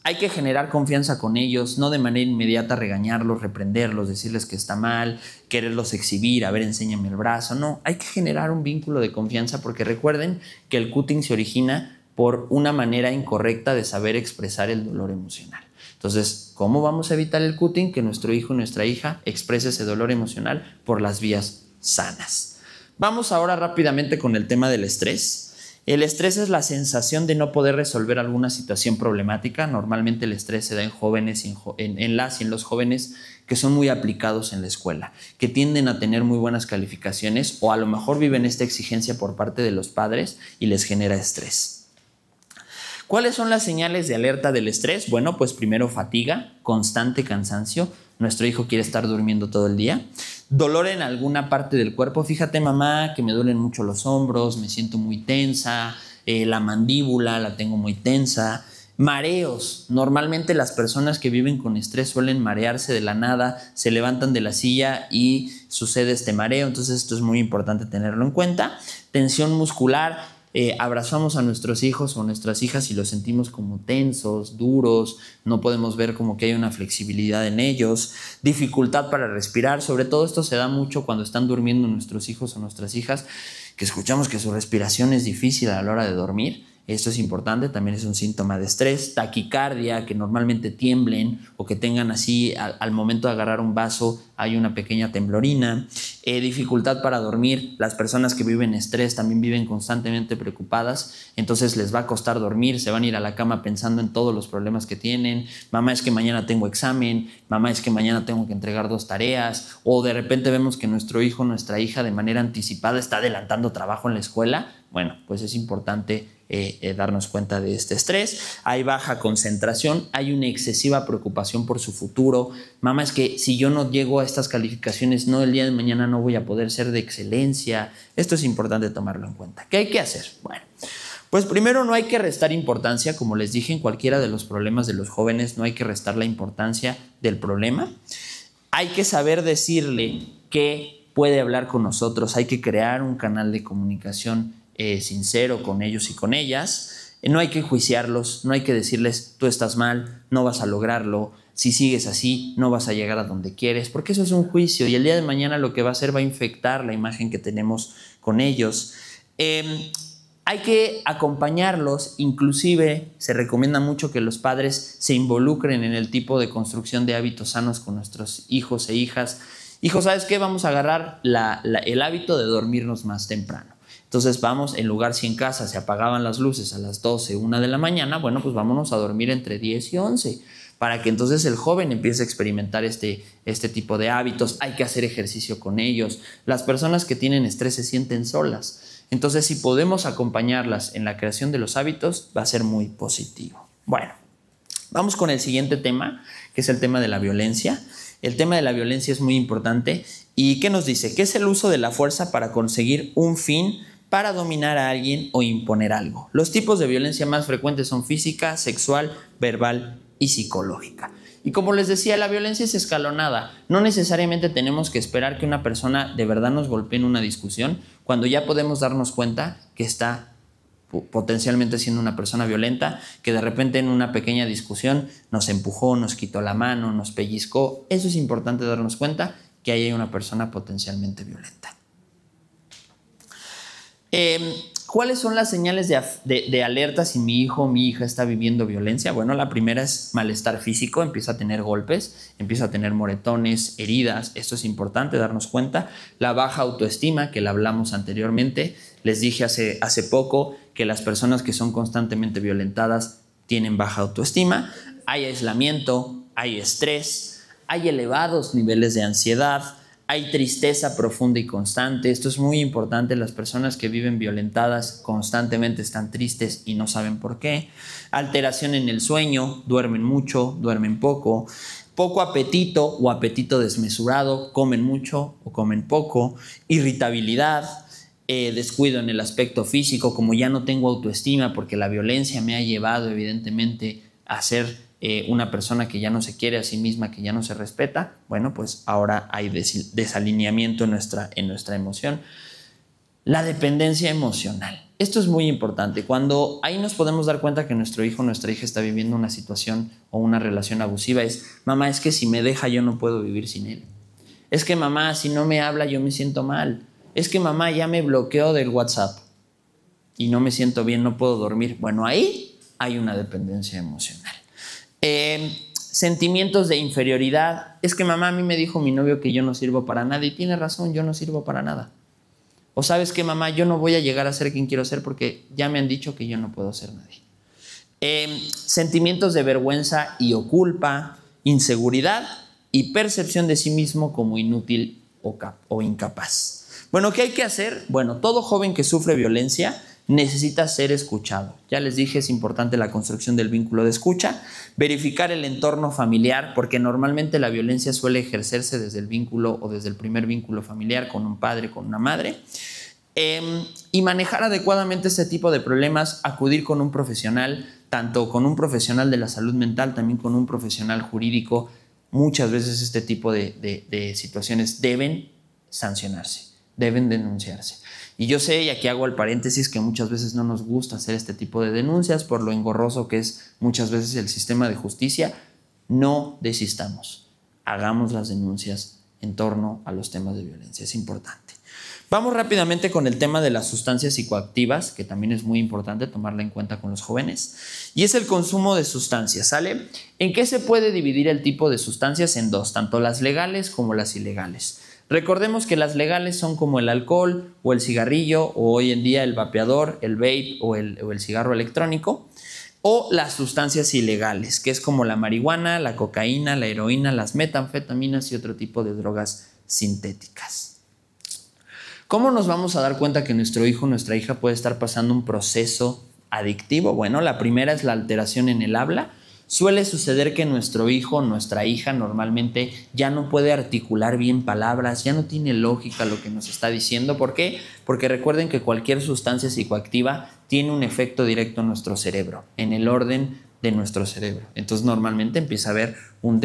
hay que generar confianza con ellos, no de manera inmediata regañarlos, reprenderlos, decirles que está mal, quererlos exhibir, a ver, enséñame el brazo. No, hay que generar un vínculo de confianza porque recuerden que el cutting se origina por una manera incorrecta de saber expresar el dolor emocional. Entonces, ¿cómo vamos a evitar el cutting? Que nuestro hijo o nuestra hija exprese ese dolor emocional por las vías sanas. Vamos ahora rápidamente con el tema del estrés. El estrés es la sensación de no poder resolver alguna situación problemática. Normalmente el estrés se da en jóvenes, en, las y en los jóvenes que son muy aplicados en la escuela, que tienden a tener muy buenas calificaciones o a lo mejor viven esta exigencia por parte de los padres y les genera estrés. ¿Cuáles son las señales de alerta del estrés? Bueno, pues primero fatiga, constante cansancio. Nuestro hijo quiere estar durmiendo todo el día. Dolor en alguna parte del cuerpo. Fíjate, mamá, que me duelen mucho los hombros, me siento muy tensa, eh, la mandíbula la tengo muy tensa. Mareos. Normalmente las personas que viven con estrés suelen marearse de la nada, se levantan de la silla y sucede este mareo. Entonces esto es muy importante tenerlo en cuenta. Tensión muscular eh, abrazamos a nuestros hijos o nuestras hijas y los sentimos como tensos, duros, no podemos ver como que hay una flexibilidad en ellos, dificultad para respirar, sobre todo esto se da mucho cuando están durmiendo nuestros hijos o nuestras hijas, que escuchamos que su respiración es difícil a la hora de dormir. Esto es importante, también es un síntoma de estrés, taquicardia, que normalmente tiemblen o que tengan así al, momento de agarrar un vaso hay una pequeña temblorina, eh, dificultad para dormir, las personas que viven estrés también viven constantemente preocupadas, entonces les va a costar dormir, se van a ir a la cama pensando en todos los problemas que tienen, mamá es que mañana tengo examen, mamá es que mañana tengo que entregar dos tareas, o de repente vemos que nuestro hijo, nuestra hija de manera anticipada está adelantando trabajo en la escuela, bueno, pues es importante eh, eh, darnos cuenta de este estrés. Hay baja concentración, hay una excesiva preocupación por su futuro. Mamá, es que si yo no llego a estas calificaciones, no el día de mañana no voy a poder ser de excelencia. Esto es importante tomarlo en cuenta. ¿Qué hay que hacer? Bueno. Pues primero no hay que restar importancia, como les dije, en cualquiera de los problemas de los jóvenes no hay que restar la importancia del problema. Hay que saber decirle que puede hablar con nosotros, hay que crear un canal de comunicación eh, sincero con ellos y con ellas. Eh, no hay que juiciarlos, no hay que decirles, tú estás mal, no vas a lograrlo, si sigues así, no vas a llegar a donde quieres, porque eso es un juicio y el día de mañana lo que va a hacer va a infectar la imagen que tenemos con ellos. Em, hay que acompañarlos, inclusive se recomienda mucho que los padres se involucren en el tipo de construcción de hábitos sanos con nuestros hijos e hijas. Hijo, ¿sabes qué? Vamos a agarrar el hábito de dormirnos más temprano. Entonces vamos, en lugar si en casa se apagaban las luces a las 12, 1 de la mañana, bueno, pues vámonos a dormir entre 10 y 11 para que entonces el joven empiece a experimentar este, este tipo de hábitos, hay que hacer ejercicio con ellos, las personas que tienen estrés se sienten solas, entonces si podemos acompañarlas en la creación de los hábitos va a ser muy positivo. Bueno, vamos con el siguiente tema, que es el tema de la violencia. El tema de la violencia es muy importante. ¿Y qué nos dice? Que es el uso de la fuerza para conseguir un fin para dominar a alguien o imponer algo. Los tipos de violencia más frecuentes son física, sexual, verbal y psicológica. Y como les decía, la violencia es escalonada. No necesariamente tenemos que esperar que una persona de verdad nos golpee en una discusión cuando ya podemos darnos cuenta que está potencialmente siendo una persona violenta, que de repente en una pequeña discusión nos empujó, nos quitó la mano, nos pellizcó. Eso es importante darnos cuenta que ahí hay una persona potencialmente violenta. Em, ¿Cuáles son las señales de, alerta si mi hijo o mi hija está viviendo violencia? Bueno, la primera es malestar físico, empieza a tener golpes, empieza a tener moretones, heridas, esto es importante darnos cuenta. La baja autoestima, que la hablamos anteriormente, les dije hace, hace poco, que las personas que son constantemente violentadas tienen baja autoestima, hay aislamiento, hay estrés, hay elevados niveles de ansiedad, hay tristeza profunda y constante. Esto es muy importante. Las personas que viven violentadas constantemente están tristes y no saben por qué. Alteración en el sueño, duermen mucho, duermen poco. Poco apetito o apetito desmesurado, comen mucho o comen poco. Irritabilidad, eh, descuido en el aspecto físico, como ya no tengo autoestima porque la violencia me ha llevado evidentemente a ser eh, una persona que ya no se quiere a sí misma, que ya no se respeta, bueno, pues ahora hay desalineamiento en nuestra, en nuestra emoción. La dependencia emocional. Esto es muy importante. Cuando ahí nos podemos dar cuenta que nuestro hijo o nuestra hija está viviendo una situación o una relación abusiva, es, mamá, es que si me deja yo no puedo vivir sin él. Es que mamá, si no me habla yo me siento mal es que mamá ya me bloqueó del WhatsApp y no me siento bien, no puedo dormir. Bueno, ahí hay una dependencia emocional. Em, sentimientos de inferioridad. Es que mamá a mí me dijo mi novio que yo no sirvo para nada y tiene razón, yo no sirvo para nada. O sabes que mamá, yo no voy a llegar a ser quien quiero ser porque ya me han dicho que yo no puedo ser nadie. Em, sentimientos de vergüenza y o culpa, inseguridad y percepción de sí mismo como inútil o incapaz. Bueno, ¿qué hay que hacer? Bueno, todo joven que sufre violencia necesita ser escuchado. Ya les dije, es importante la construcción del vínculo de escucha, verificar el entorno familiar, porque normalmente la violencia suele ejercerse desde el vínculo o desde el primer vínculo familiar con un padre, con una madre. Em, y manejar adecuadamente este tipo de problemas, acudir con un profesional, tanto con un profesional de la salud mental, también con un profesional jurídico. Muchas veces este tipo de situaciones deben sancionarse deben denunciarse. Y yo sé, y aquí hago el paréntesis, que muchas veces no nos gusta hacer este tipo de denuncias por lo engorroso que es muchas veces el sistema de justicia. No desistamos, hagamos las denuncias en torno a los temas de violencia, es importante. Vamos rápidamente con el tema de las sustancias psicoactivas, que también es muy importante tomarla en cuenta con los jóvenes, y es el consumo de sustancias, ¿sale? ¿En qué se puede dividir el tipo de sustancias en dos, tanto las legales como las ilegales? Recordemos que las legales son como el alcohol o el cigarrillo o hoy en día el vapeador, el vape o el, cigarro electrónico o las sustancias ilegales, que es como la marihuana, la cocaína, la heroína, las metanfetaminas y otro tipo de drogas sintéticas. ¿Cómo nos vamos a dar cuenta que nuestro hijo o nuestra hija puede estar pasando un proceso adictivo? Bueno, la primera es la alteración en el habla, Suele suceder que nuestro hijo, nuestra hija normalmente ya no puede articular bien palabras, ya no tiene lógica lo que nos está diciendo. ¿Por qué? Porque recuerden que cualquier sustancia psicoactiva tiene un efecto directo en nuestro cerebro, en el orden de nuestro cerebro. Entonces normalmente empieza a, ver un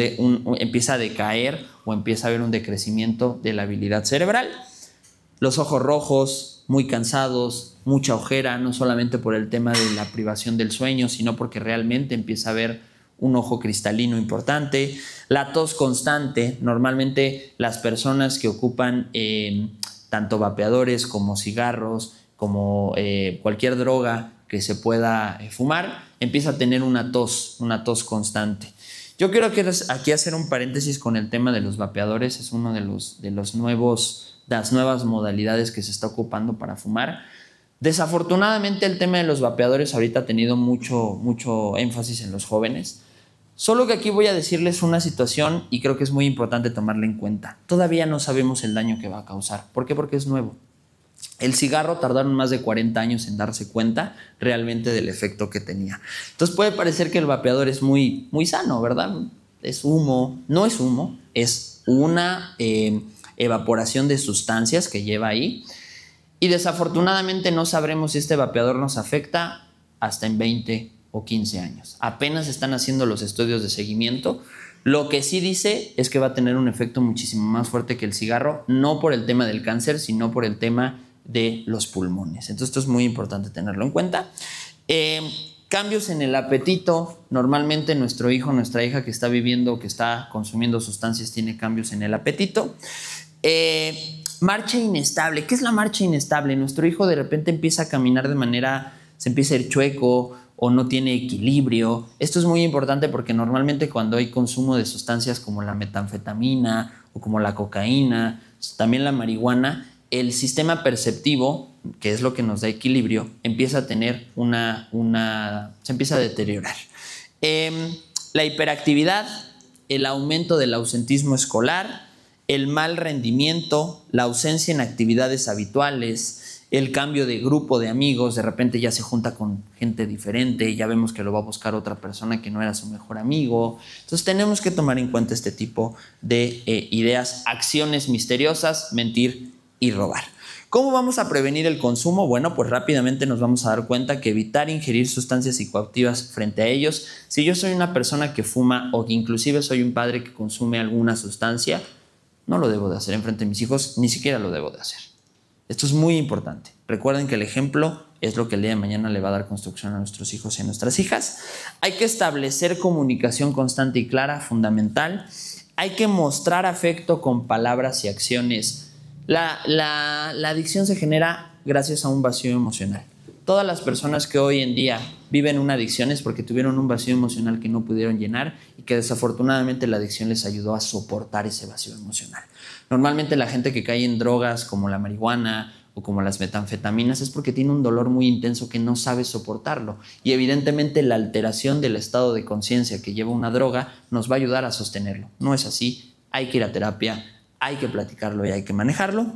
empieza a decaer o empieza a haber un decrecimiento de la habilidad cerebral. Los ojos rojos, muy cansados, mucha ojera, no solamente por el tema de la privación del sueño, sino porque realmente empieza a haber un ojo cristalino importante, la tos constante. Normalmente las personas que ocupan em, tanto vapeadores como cigarros, como eh, cualquier droga que se pueda eh, fumar, empieza a tener una tos, una tos constante. Yo quiero aquí hacer un paréntesis con el tema de los vapeadores, es uno de los, de los nuevos, las nuevas modalidades que se está ocupando para fumar. Desafortunadamente el tema de los vapeadores ahorita ha tenido mucho, mucho énfasis en los jóvenes Solo que aquí voy a decirles una situación y creo que es muy importante tomarla en cuenta. Todavía no sabemos el daño que va a causar. ¿Por qué? Porque es nuevo. El cigarro tardaron más de 40 años en darse cuenta realmente del efecto que tenía. Entonces puede parecer que el vapeador es muy, muy sano, ¿verdad? Es humo, no es humo, es una em, evaporación de sustancias que lleva ahí. Y desafortunadamente no sabremos si este vapeador nos afecta hasta en 20 o 15 años. Apenas están haciendo los estudios de seguimiento. Lo que sí dice es que va a tener un efecto muchísimo más fuerte que el cigarro, no por el tema del cáncer, sino por el tema de los pulmones. Entonces esto es muy importante tenerlo en cuenta. Eh, cambios en el apetito. Normalmente nuestro hijo, nuestra hija que está viviendo, que está consumiendo sustancias, tiene cambios en el apetito. Eh, marcha inestable. ¿Qué es la marcha inestable? Nuestro hijo de repente empieza a caminar de manera, se empieza a ir chueco, o no tiene equilibrio. Esto es muy importante porque normalmente cuando hay consumo de sustancias como la metanfetamina o como la cocaína, también la marihuana, el sistema perceptivo, que es lo que nos da equilibrio, empieza a tener una... se empieza a deteriorar. Em, la hiperactividad, el aumento del ausentismo escolar, el mal rendimiento, la ausencia en actividades habituales, el cambio de grupo de amigos, de repente ya se junta con gente diferente, ya vemos que lo va a buscar otra persona que no era su mejor amigo. Entonces tenemos que tomar en cuenta este tipo de eh, ideas, acciones misteriosas, mentir y robar. ¿Cómo vamos a prevenir el consumo? Bueno, pues rápidamente nos vamos a dar cuenta que evitar ingerir sustancias psicoactivas frente a ellos, si yo soy una persona que fuma o que inclusive soy un padre que consume alguna sustancia, no lo debo de hacer en frente de mis hijos, ni siquiera lo debo de hacer. Esto es muy importante. Recuerden que el ejemplo es lo que el día de mañana le va a dar construcción a nuestros hijos y a nuestras hijas. Hay que establecer comunicación constante y clara, fundamental. Hay que mostrar afecto con palabras y acciones. La, la adicción se genera gracias a un vacío emocional. Todas las personas que hoy en día viven una adicción es porque tuvieron un vacío emocional que no pudieron llenar y que desafortunadamente la adicción les ayudó a soportar ese vacío emocional. Normalmente la gente que cae en drogas como la marihuana o como las metanfetaminas es porque tiene un dolor muy intenso que no sabe soportarlo y evidentemente la alteración del estado de conciencia que lleva una droga nos va a ayudar a sostenerlo. No es así, hay que ir a terapia, hay que platicarlo y hay que manejarlo.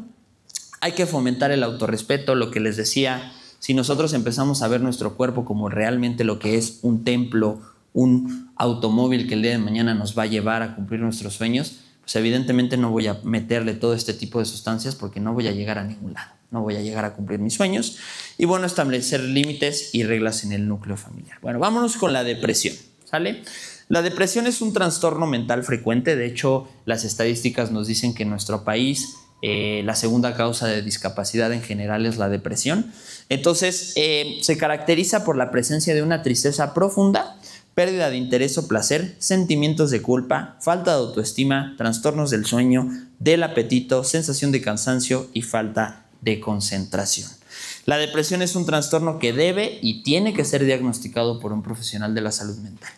Hay que fomentar el autorrespeto, lo que les decía, si nosotros empezamos a ver nuestro cuerpo como realmente lo que es un templo, un automóvil que el día de mañana nos va a llevar a cumplir nuestros sueños, pues evidentemente no voy a meterle todo este tipo de sustancias porque no voy a llegar a ningún lado, no voy a llegar a cumplir mis sueños. Y bueno, establecer límites y reglas en el núcleo familiar. Bueno, vámonos con la depresión, ¿sale? La depresión es un trastorno mental frecuente, de hecho las estadísticas nos dicen que en nuestro país eh, la segunda causa de discapacidad en general es la depresión entonces, eh, se caracteriza por la presencia de una tristeza profunda, pérdida de interés o placer, sentimientos de culpa, falta de autoestima, trastornos del sueño, del apetito, sensación de cansancio y falta de concentración. La depresión es un trastorno que debe y tiene que ser diagnosticado por un profesional de la salud mental.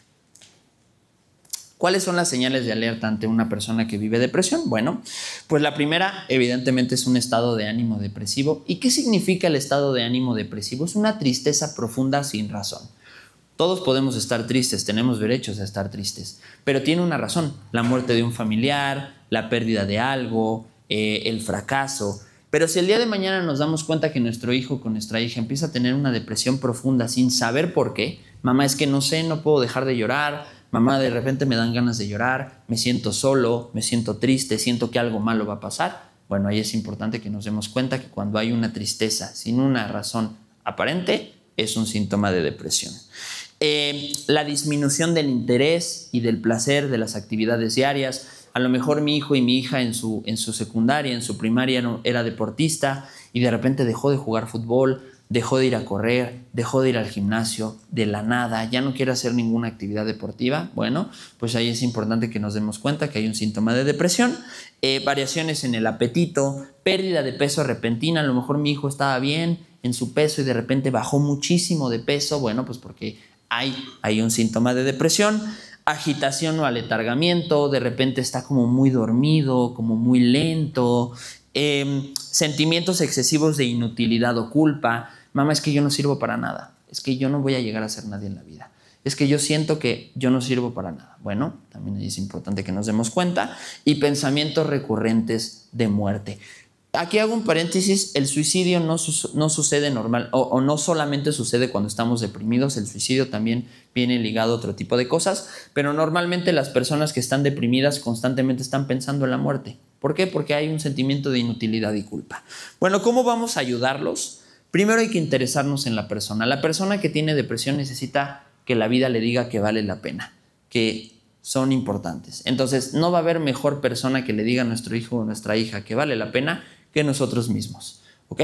¿Cuáles son las señales de alerta ante una persona que vive depresión? Bueno, pues la primera evidentemente es un estado de ánimo depresivo. ¿Y qué significa el estado de ánimo depresivo? Es una tristeza profunda sin razón. Todos podemos estar tristes, tenemos derechos a estar tristes, pero tiene una razón, la muerte de un familiar, la pérdida de algo, eh, el fracaso. Pero si el día de mañana nos damos cuenta que nuestro hijo con nuestra hija empieza a tener una depresión profunda sin saber por qué, mamá es que no sé, no puedo dejar de llorar, Mamá, de repente me dan ganas de llorar, me siento solo, me siento triste, siento que algo malo va a pasar. Bueno, ahí es importante que nos demos cuenta que cuando hay una tristeza sin una razón aparente, es un síntoma de depresión. Eh, la disminución del interés y del placer de las actividades diarias. A lo mejor mi hijo y mi hija en su, en su secundaria, en su primaria era deportista y de repente dejó de jugar fútbol dejó de ir a correr, dejó de ir al gimnasio, de la nada, ya no quiere hacer ninguna actividad deportiva, bueno, pues ahí es importante que nos demos cuenta que hay un síntoma de depresión, eh, variaciones en el apetito, pérdida de peso repentina, a lo mejor mi hijo estaba bien en su peso y de repente bajó muchísimo de peso, bueno, pues porque hay, hay un síntoma de depresión, agitación o aletargamiento, de repente está como muy dormido, como muy lento. Em, sentimientos excesivos de inutilidad o culpa, mamá, es que yo no sirvo para nada, es que yo no voy a llegar a ser nadie en la vida, es que yo siento que yo no sirvo para nada. Bueno, también es importante que nos demos cuenta. Y pensamientos recurrentes de muerte. Aquí hago un paréntesis, el suicidio no, sucede normal o, o, no solamente sucede cuando estamos deprimidos, el suicidio también viene ligado a otro tipo de cosas, pero normalmente las personas que están deprimidas constantemente están pensando en la muerte. ¿Por qué? Porque hay un sentimiento de inutilidad y culpa. Bueno, ¿cómo vamos a ayudarlos? Primero hay que interesarnos en la persona. La persona que tiene depresión necesita que la vida le diga que vale la pena, que son importantes. Entonces, no va a haber mejor persona que le diga a nuestro hijo o nuestra hija que vale la pena que nosotros mismos. ¿Ok?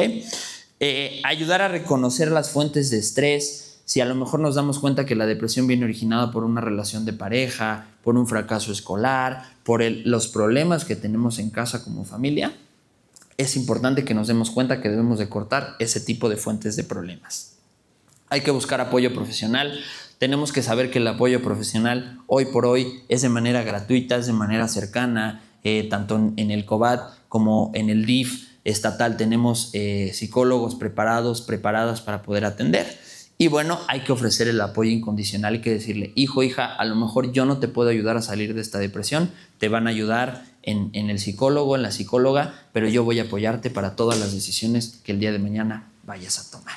Eh, ayudar a reconocer las fuentes de estrés. Si a lo mejor nos damos cuenta que la depresión viene originada por una relación de pareja, por un fracaso escolar, por los problemas que tenemos en casa como familia, es importante que nos demos cuenta que debemos de cortar ese tipo de fuentes de problemas. Hay que buscar apoyo profesional. Tenemos que saber que el apoyo profesional hoy por hoy es de manera gratuita, es de manera cercana, eh, tanto en el COBAT como en el DIF estatal tenemos eh, psicólogos preparados, preparadas para poder atender. Y bueno, hay que ofrecer el apoyo incondicional, hay que decirle, hijo, hija, a lo mejor yo no te puedo ayudar a salir de esta depresión, te van a ayudar en, en, el psicólogo, en la psicóloga, pero yo voy a apoyarte para todas las decisiones que el día de mañana vayas a tomar.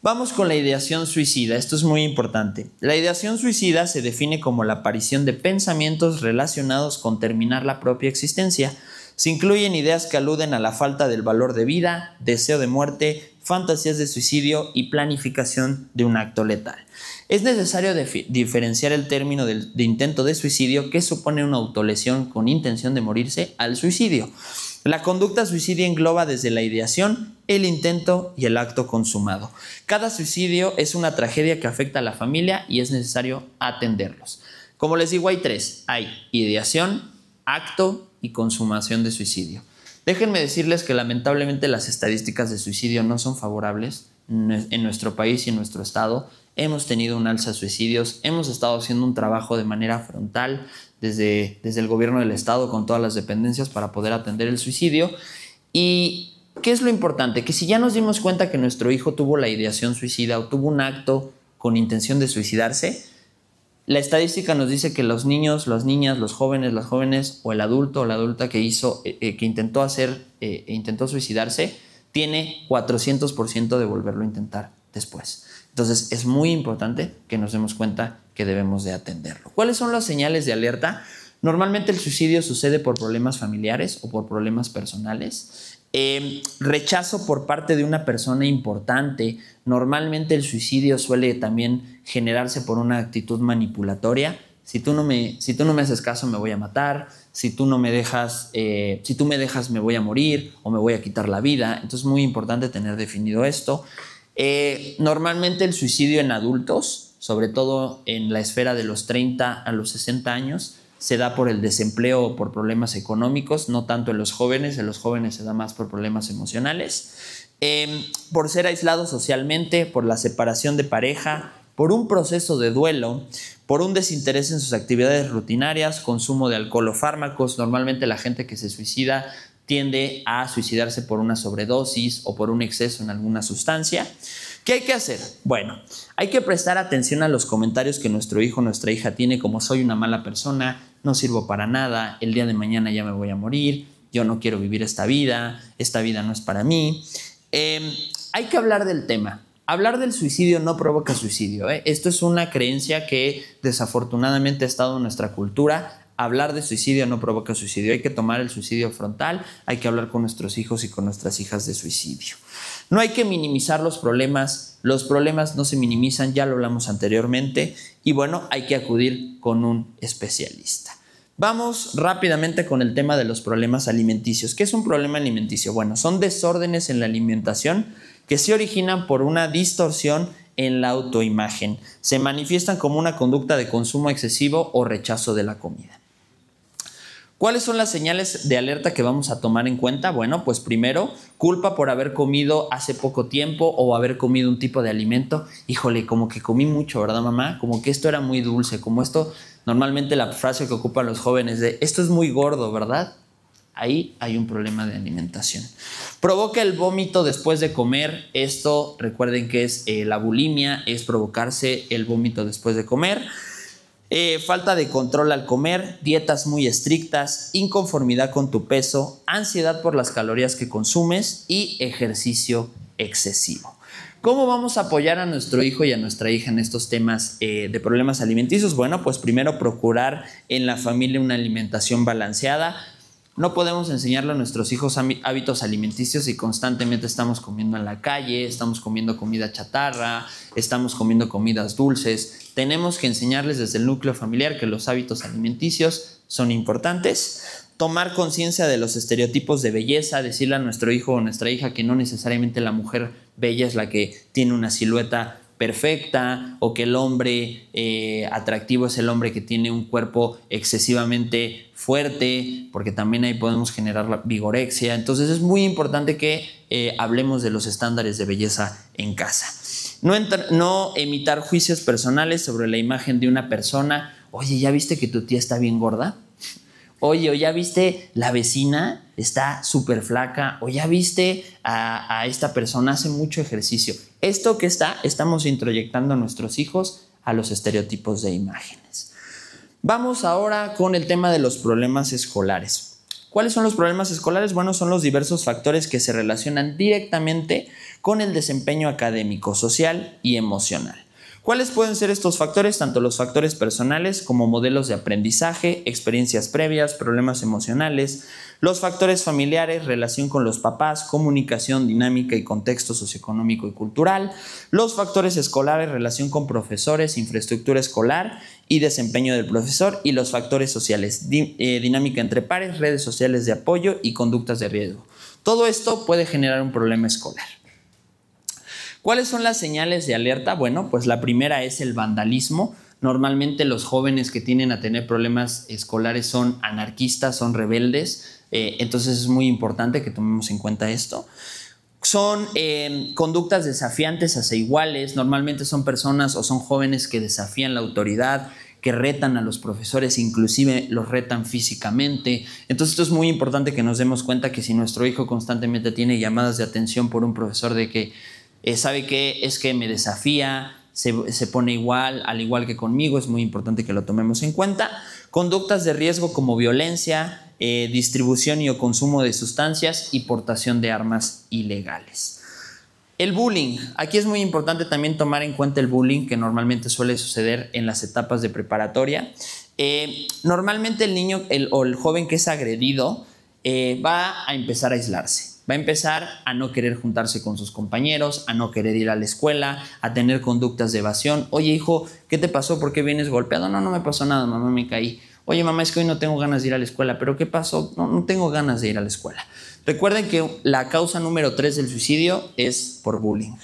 Vamos con la ideación suicida, esto es muy importante. La ideación suicida se define como la aparición de pensamientos relacionados con terminar la propia existencia. Se incluyen ideas que aluden a la falta del valor de vida, deseo de muerte, fantasías de suicidio y planificación de un acto letal. Es necesario diferenciar el término de, intento de suicidio que supone una autolesión con intención de morirse al suicidio. La conducta suicida engloba desde la ideación, el intento y el acto consumado. Cada suicidio es una tragedia que afecta a la familia y es necesario atenderlos. Como les digo, hay tres. Hay ideación, acto y consumación de suicidio. Déjenme decirles que lamentablemente las estadísticas de suicidio no son favorables en nuestro país y en nuestro estado. Hemos tenido un alza de suicidios, hemos estado haciendo un trabajo de manera frontal desde, desde el gobierno del estado con todas las dependencias para poder atender el suicidio. ¿Y qué es lo importante? Que si ya nos dimos cuenta que nuestro hijo tuvo la ideación suicida o tuvo un acto con intención de suicidarse, la estadística nos dice que los niños, las niñas, los jóvenes, las jóvenes o el adulto o la adulta que hizo, eh, eh, que intentó hacer, eh, e intentó suicidarse, tiene 400% de volverlo a intentar después. Entonces es muy importante que nos demos cuenta que debemos de atenderlo. ¿Cuáles son las señales de alerta? Normalmente el suicidio sucede por problemas familiares o por problemas personales. Em, rechazo por parte de una persona importante. Normalmente el suicidio suele también generarse por una actitud manipulatoria. Si tú no me, si tú no me haces caso, me voy a matar. Si tú no me dejas, eh, si tú me dejas, me voy a morir o me voy a quitar la vida. Entonces es muy importante tener definido esto. Eh, normalmente el suicidio en adultos, sobre todo en la esfera de los 30 a los 60 años, se da por el desempleo o por problemas económicos, no tanto en los jóvenes, en los jóvenes se da más por problemas emocionales, em, por ser aislado socialmente, por la separación de pareja, por un proceso de duelo, por un desinterés en sus actividades rutinarias, consumo de alcohol o fármacos. Normalmente la gente que se suicida tiende a suicidarse por una sobredosis o por un exceso en alguna sustancia. ¿Qué hay que hacer? Bueno, hay que prestar atención a los comentarios que nuestro hijo o nuestra hija tiene como soy una mala persona, no sirvo para nada, el día de mañana ya me voy a morir, yo no quiero vivir esta vida, esta vida no es para mí. Em, hay que hablar del tema, hablar del suicidio no provoca suicidio. ¿eh? Esto es una creencia que desafortunadamente ha estado en nuestra cultura. Hablar de suicidio no provoca suicidio. Hay que tomar el suicidio frontal, hay que hablar con nuestros hijos y con nuestras hijas de suicidio. No hay que minimizar los problemas. Los problemas no se minimizan, ya lo hablamos anteriormente. Y bueno, hay que acudir con un especialista. Vamos rápidamente con el tema de los problemas alimenticios. ¿Qué es un problema alimenticio? Bueno, son desórdenes en la alimentación que se originan por una distorsión en la autoimagen. Se manifiestan como una conducta de consumo excesivo o rechazo de la comida. ¿Cuáles son las señales de alerta que vamos a tomar en cuenta? Bueno, pues primero, culpa por haber comido hace poco tiempo o haber comido un tipo de alimento. Híjole, como que comí mucho, ¿verdad, mamá? Como que esto era muy dulce, como esto, normalmente la frase que ocupan los jóvenes de, esto es muy gordo, ¿verdad? Ahí hay un problema de alimentación. Provoca el vómito después de comer. Esto recuerden que es eh, la bulimia, es provocarse el vómito después de comer. Eh, falta de control al comer, dietas muy estrictas, inconformidad con tu peso, ansiedad por las calorías que consumes y ejercicio excesivo. ¿Cómo vamos a apoyar a nuestro hijo y a nuestra hija en estos temas eh, de problemas alimenticios? Bueno, pues primero procurar en la familia una alimentación balanceada, no podemos enseñarle a nuestros hijos hábitos alimenticios si constantemente estamos comiendo en la calle, estamos comiendo comida chatarra, estamos comiendo comidas dulces. Tenemos que enseñarles desde el núcleo familiar que los hábitos alimenticios son importantes. Tomar conciencia de los estereotipos de belleza, decirle a nuestro hijo o nuestra hija que no necesariamente la mujer bella es la que tiene una silueta perfecta o que el hombre eh, atractivo es el hombre que tiene un cuerpo excesivamente fuerte, porque también ahí podemos generar la vigorexia. Entonces es muy importante que eh, hablemos de los estándares de belleza en casa. No, no emitar juicios personales sobre la imagen de una persona. Oye, ¿ya viste que tu tía está bien gorda? Oye, ¿o ya viste la vecina? Está súper flaca. ¿O ya viste a esta persona? Hace mucho ejercicio esto que está, estamos introyectando a nuestros hijos a los estereotipos de imágenes. Vamos ahora con el tema de los problemas escolares. ¿Cuáles son los problemas escolares? Bueno, son los diversos factores que se relacionan directamente con el desempeño académico, social y emocional. ¿Cuáles pueden ser estos factores? Tanto los factores personales como modelos de aprendizaje, experiencias previas, problemas emocionales, los factores familiares, relación con los papás, comunicación dinámica y contexto socioeconómico y cultural. Los factores escolares, relación con profesores, infraestructura escolar y desempeño del profesor. Y los factores sociales, eh, dinámica entre pares, redes sociales de apoyo y conductas de riesgo. Todo esto puede generar un problema escolar. ¿Cuáles son las señales de alerta? Bueno, pues la primera es el vandalismo. Normalmente los jóvenes que tienen a tener problemas escolares son anarquistas, son rebeldes, eh, entonces es muy importante que tomemos en cuenta esto. Son em, conductas desafiantes hacia iguales. Normalmente son personas o son jóvenes que desafían la autoridad, que retan a los profesores, inclusive los retan físicamente. Entonces esto es muy importante que nos demos cuenta que si nuestro hijo constantemente tiene llamadas de atención por un profesor de que eh, sabe que es que me desafía, se, se, pone igual, al igual que conmigo, es muy importante que lo tomemos en cuenta. Conductas de riesgo como violencia, eh, distribución y o consumo de sustancias y portación de armas ilegales. El bullying. Aquí es muy importante también tomar en cuenta el bullying que normalmente suele suceder en las etapas de preparatoria. Eh, normalmente el niño o el joven que es agredido eh, va a empezar a aislarse. Va a empezar a no querer juntarse con sus compañeros, a no querer ir a la escuela, a tener conductas de evasión. Oye, hijo, ¿qué te pasó? ¿Por qué vienes golpeado? No, no me pasó nada, mamá, me caí. Oye, mamá, es que hoy no tengo ganas de ir a la escuela, pero ¿qué pasó? No, no tengo ganas de ir a la escuela. Recuerden que la causa número 3 del suicidio es por bullying.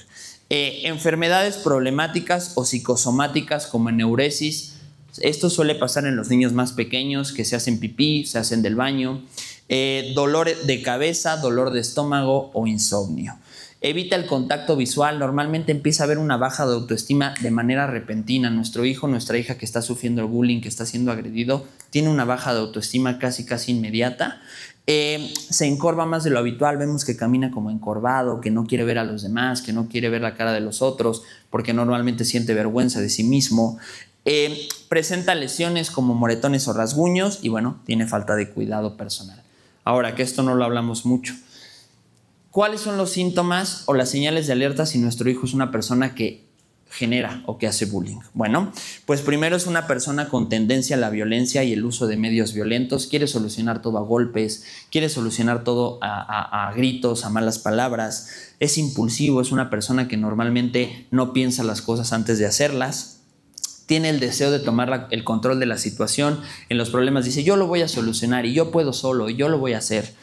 Eh, enfermedades problemáticas o psicosomáticas como neuresis. Esto suele pasar en los niños más pequeños que se hacen pipí, se hacen del baño. Eh, dolor de cabeza, dolor de estómago o insomnio evita el contacto visual, normalmente empieza a haber una baja de autoestima de manera repentina. Nuestro hijo, nuestra hija que está sufriendo el bullying, que está siendo agredido, tiene una baja de autoestima casi, casi inmediata. Eh, se encorva más de lo habitual, vemos que camina como encorvado, que no quiere ver a los demás, que no quiere ver la cara de los otros, porque normalmente siente vergüenza de sí mismo. Eh, presenta lesiones como moretones o rasguños y bueno, tiene falta de cuidado personal. Ahora, que esto no lo hablamos mucho, ¿Cuáles son los síntomas o las señales de alerta si nuestro hijo es una persona que genera o que hace bullying? Bueno, pues primero es una persona con tendencia a la violencia y el uso de medios violentos, quiere solucionar todo a golpes, quiere solucionar todo a, gritos, a malas palabras, es impulsivo, es una persona que normalmente no piensa las cosas antes de hacerlas, tiene el deseo de tomar el control de la situación en los problemas, dice yo lo voy a solucionar y yo puedo solo, y yo lo voy a hacer.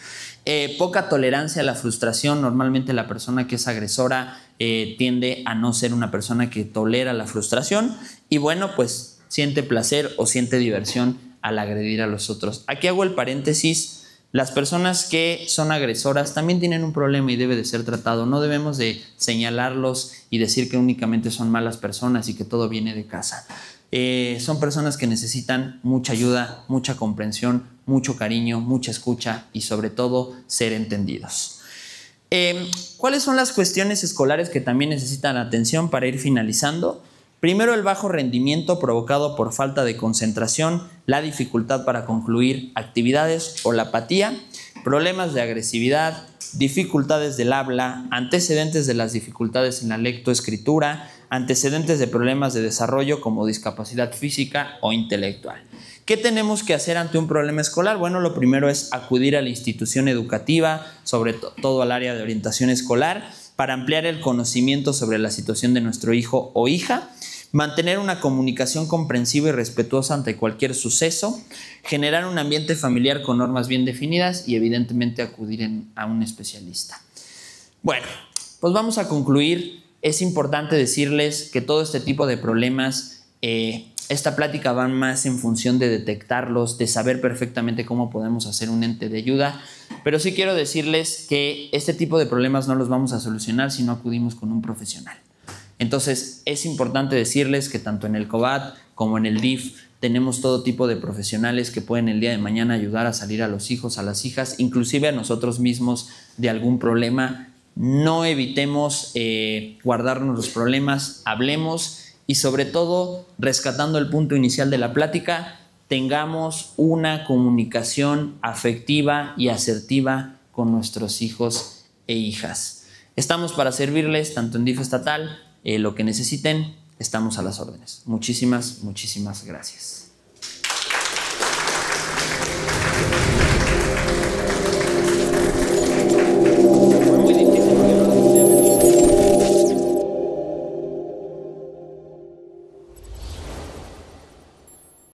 Eh, poca tolerancia a la frustración. Normalmente la persona que es agresora eh, tiende a no ser una persona que tolera la frustración y bueno, pues siente placer o siente diversión al agredir a los otros. Aquí hago el paréntesis. Las personas que son agresoras también tienen un problema y debe de ser tratado. No debemos de señalarlos y decir que únicamente son malas personas y que todo viene de casa. Eh, son personas que necesitan mucha ayuda, mucha comprensión, mucho cariño, mucha escucha y sobre todo ser entendidos. Em, ¿Cuáles son las cuestiones escolares que también necesitan atención para ir finalizando? Primero, el bajo rendimiento provocado por falta de concentración, la dificultad para concluir actividades o la apatía, problemas de agresividad, dificultades del habla, antecedentes de las dificultades en la lectoescritura, antecedentes de problemas de desarrollo como discapacidad física o intelectual. ¿Qué tenemos que hacer ante un problema escolar? Bueno, lo primero es acudir a la institución educativa, sobre todo al área de orientación escolar, para ampliar el conocimiento sobre la situación de nuestro hijo o hija mantener una comunicación comprensiva y respetuosa ante cualquier suceso, generar un ambiente familiar con normas bien definidas y evidentemente acudir a un especialista. Bueno, pues vamos a concluir. Es importante decirles que todo este tipo de problemas, eh, esta plática va más en función de detectarlos, de saber perfectamente cómo podemos hacer un ente de ayuda, pero sí quiero decirles que este tipo de problemas no los vamos a solucionar si no acudimos con un profesional. Entonces, es importante decirles que tanto en el COBAT como en el DIF tenemos todo tipo de profesionales que pueden el día de mañana ayudar a salir a los hijos, a las hijas, inclusive a nosotros mismos de algún problema. No evitemos eh, guardarnos los problemas, hablemos y sobre todo, rescatando el punto inicial de la plática, tengamos una comunicación afectiva y asertiva con nuestros hijos e hijas. Estamos para servirles tanto en DIF estatal eh, lo que necesiten, estamos a las órdenes. Muchísimas, muchísimas gracias.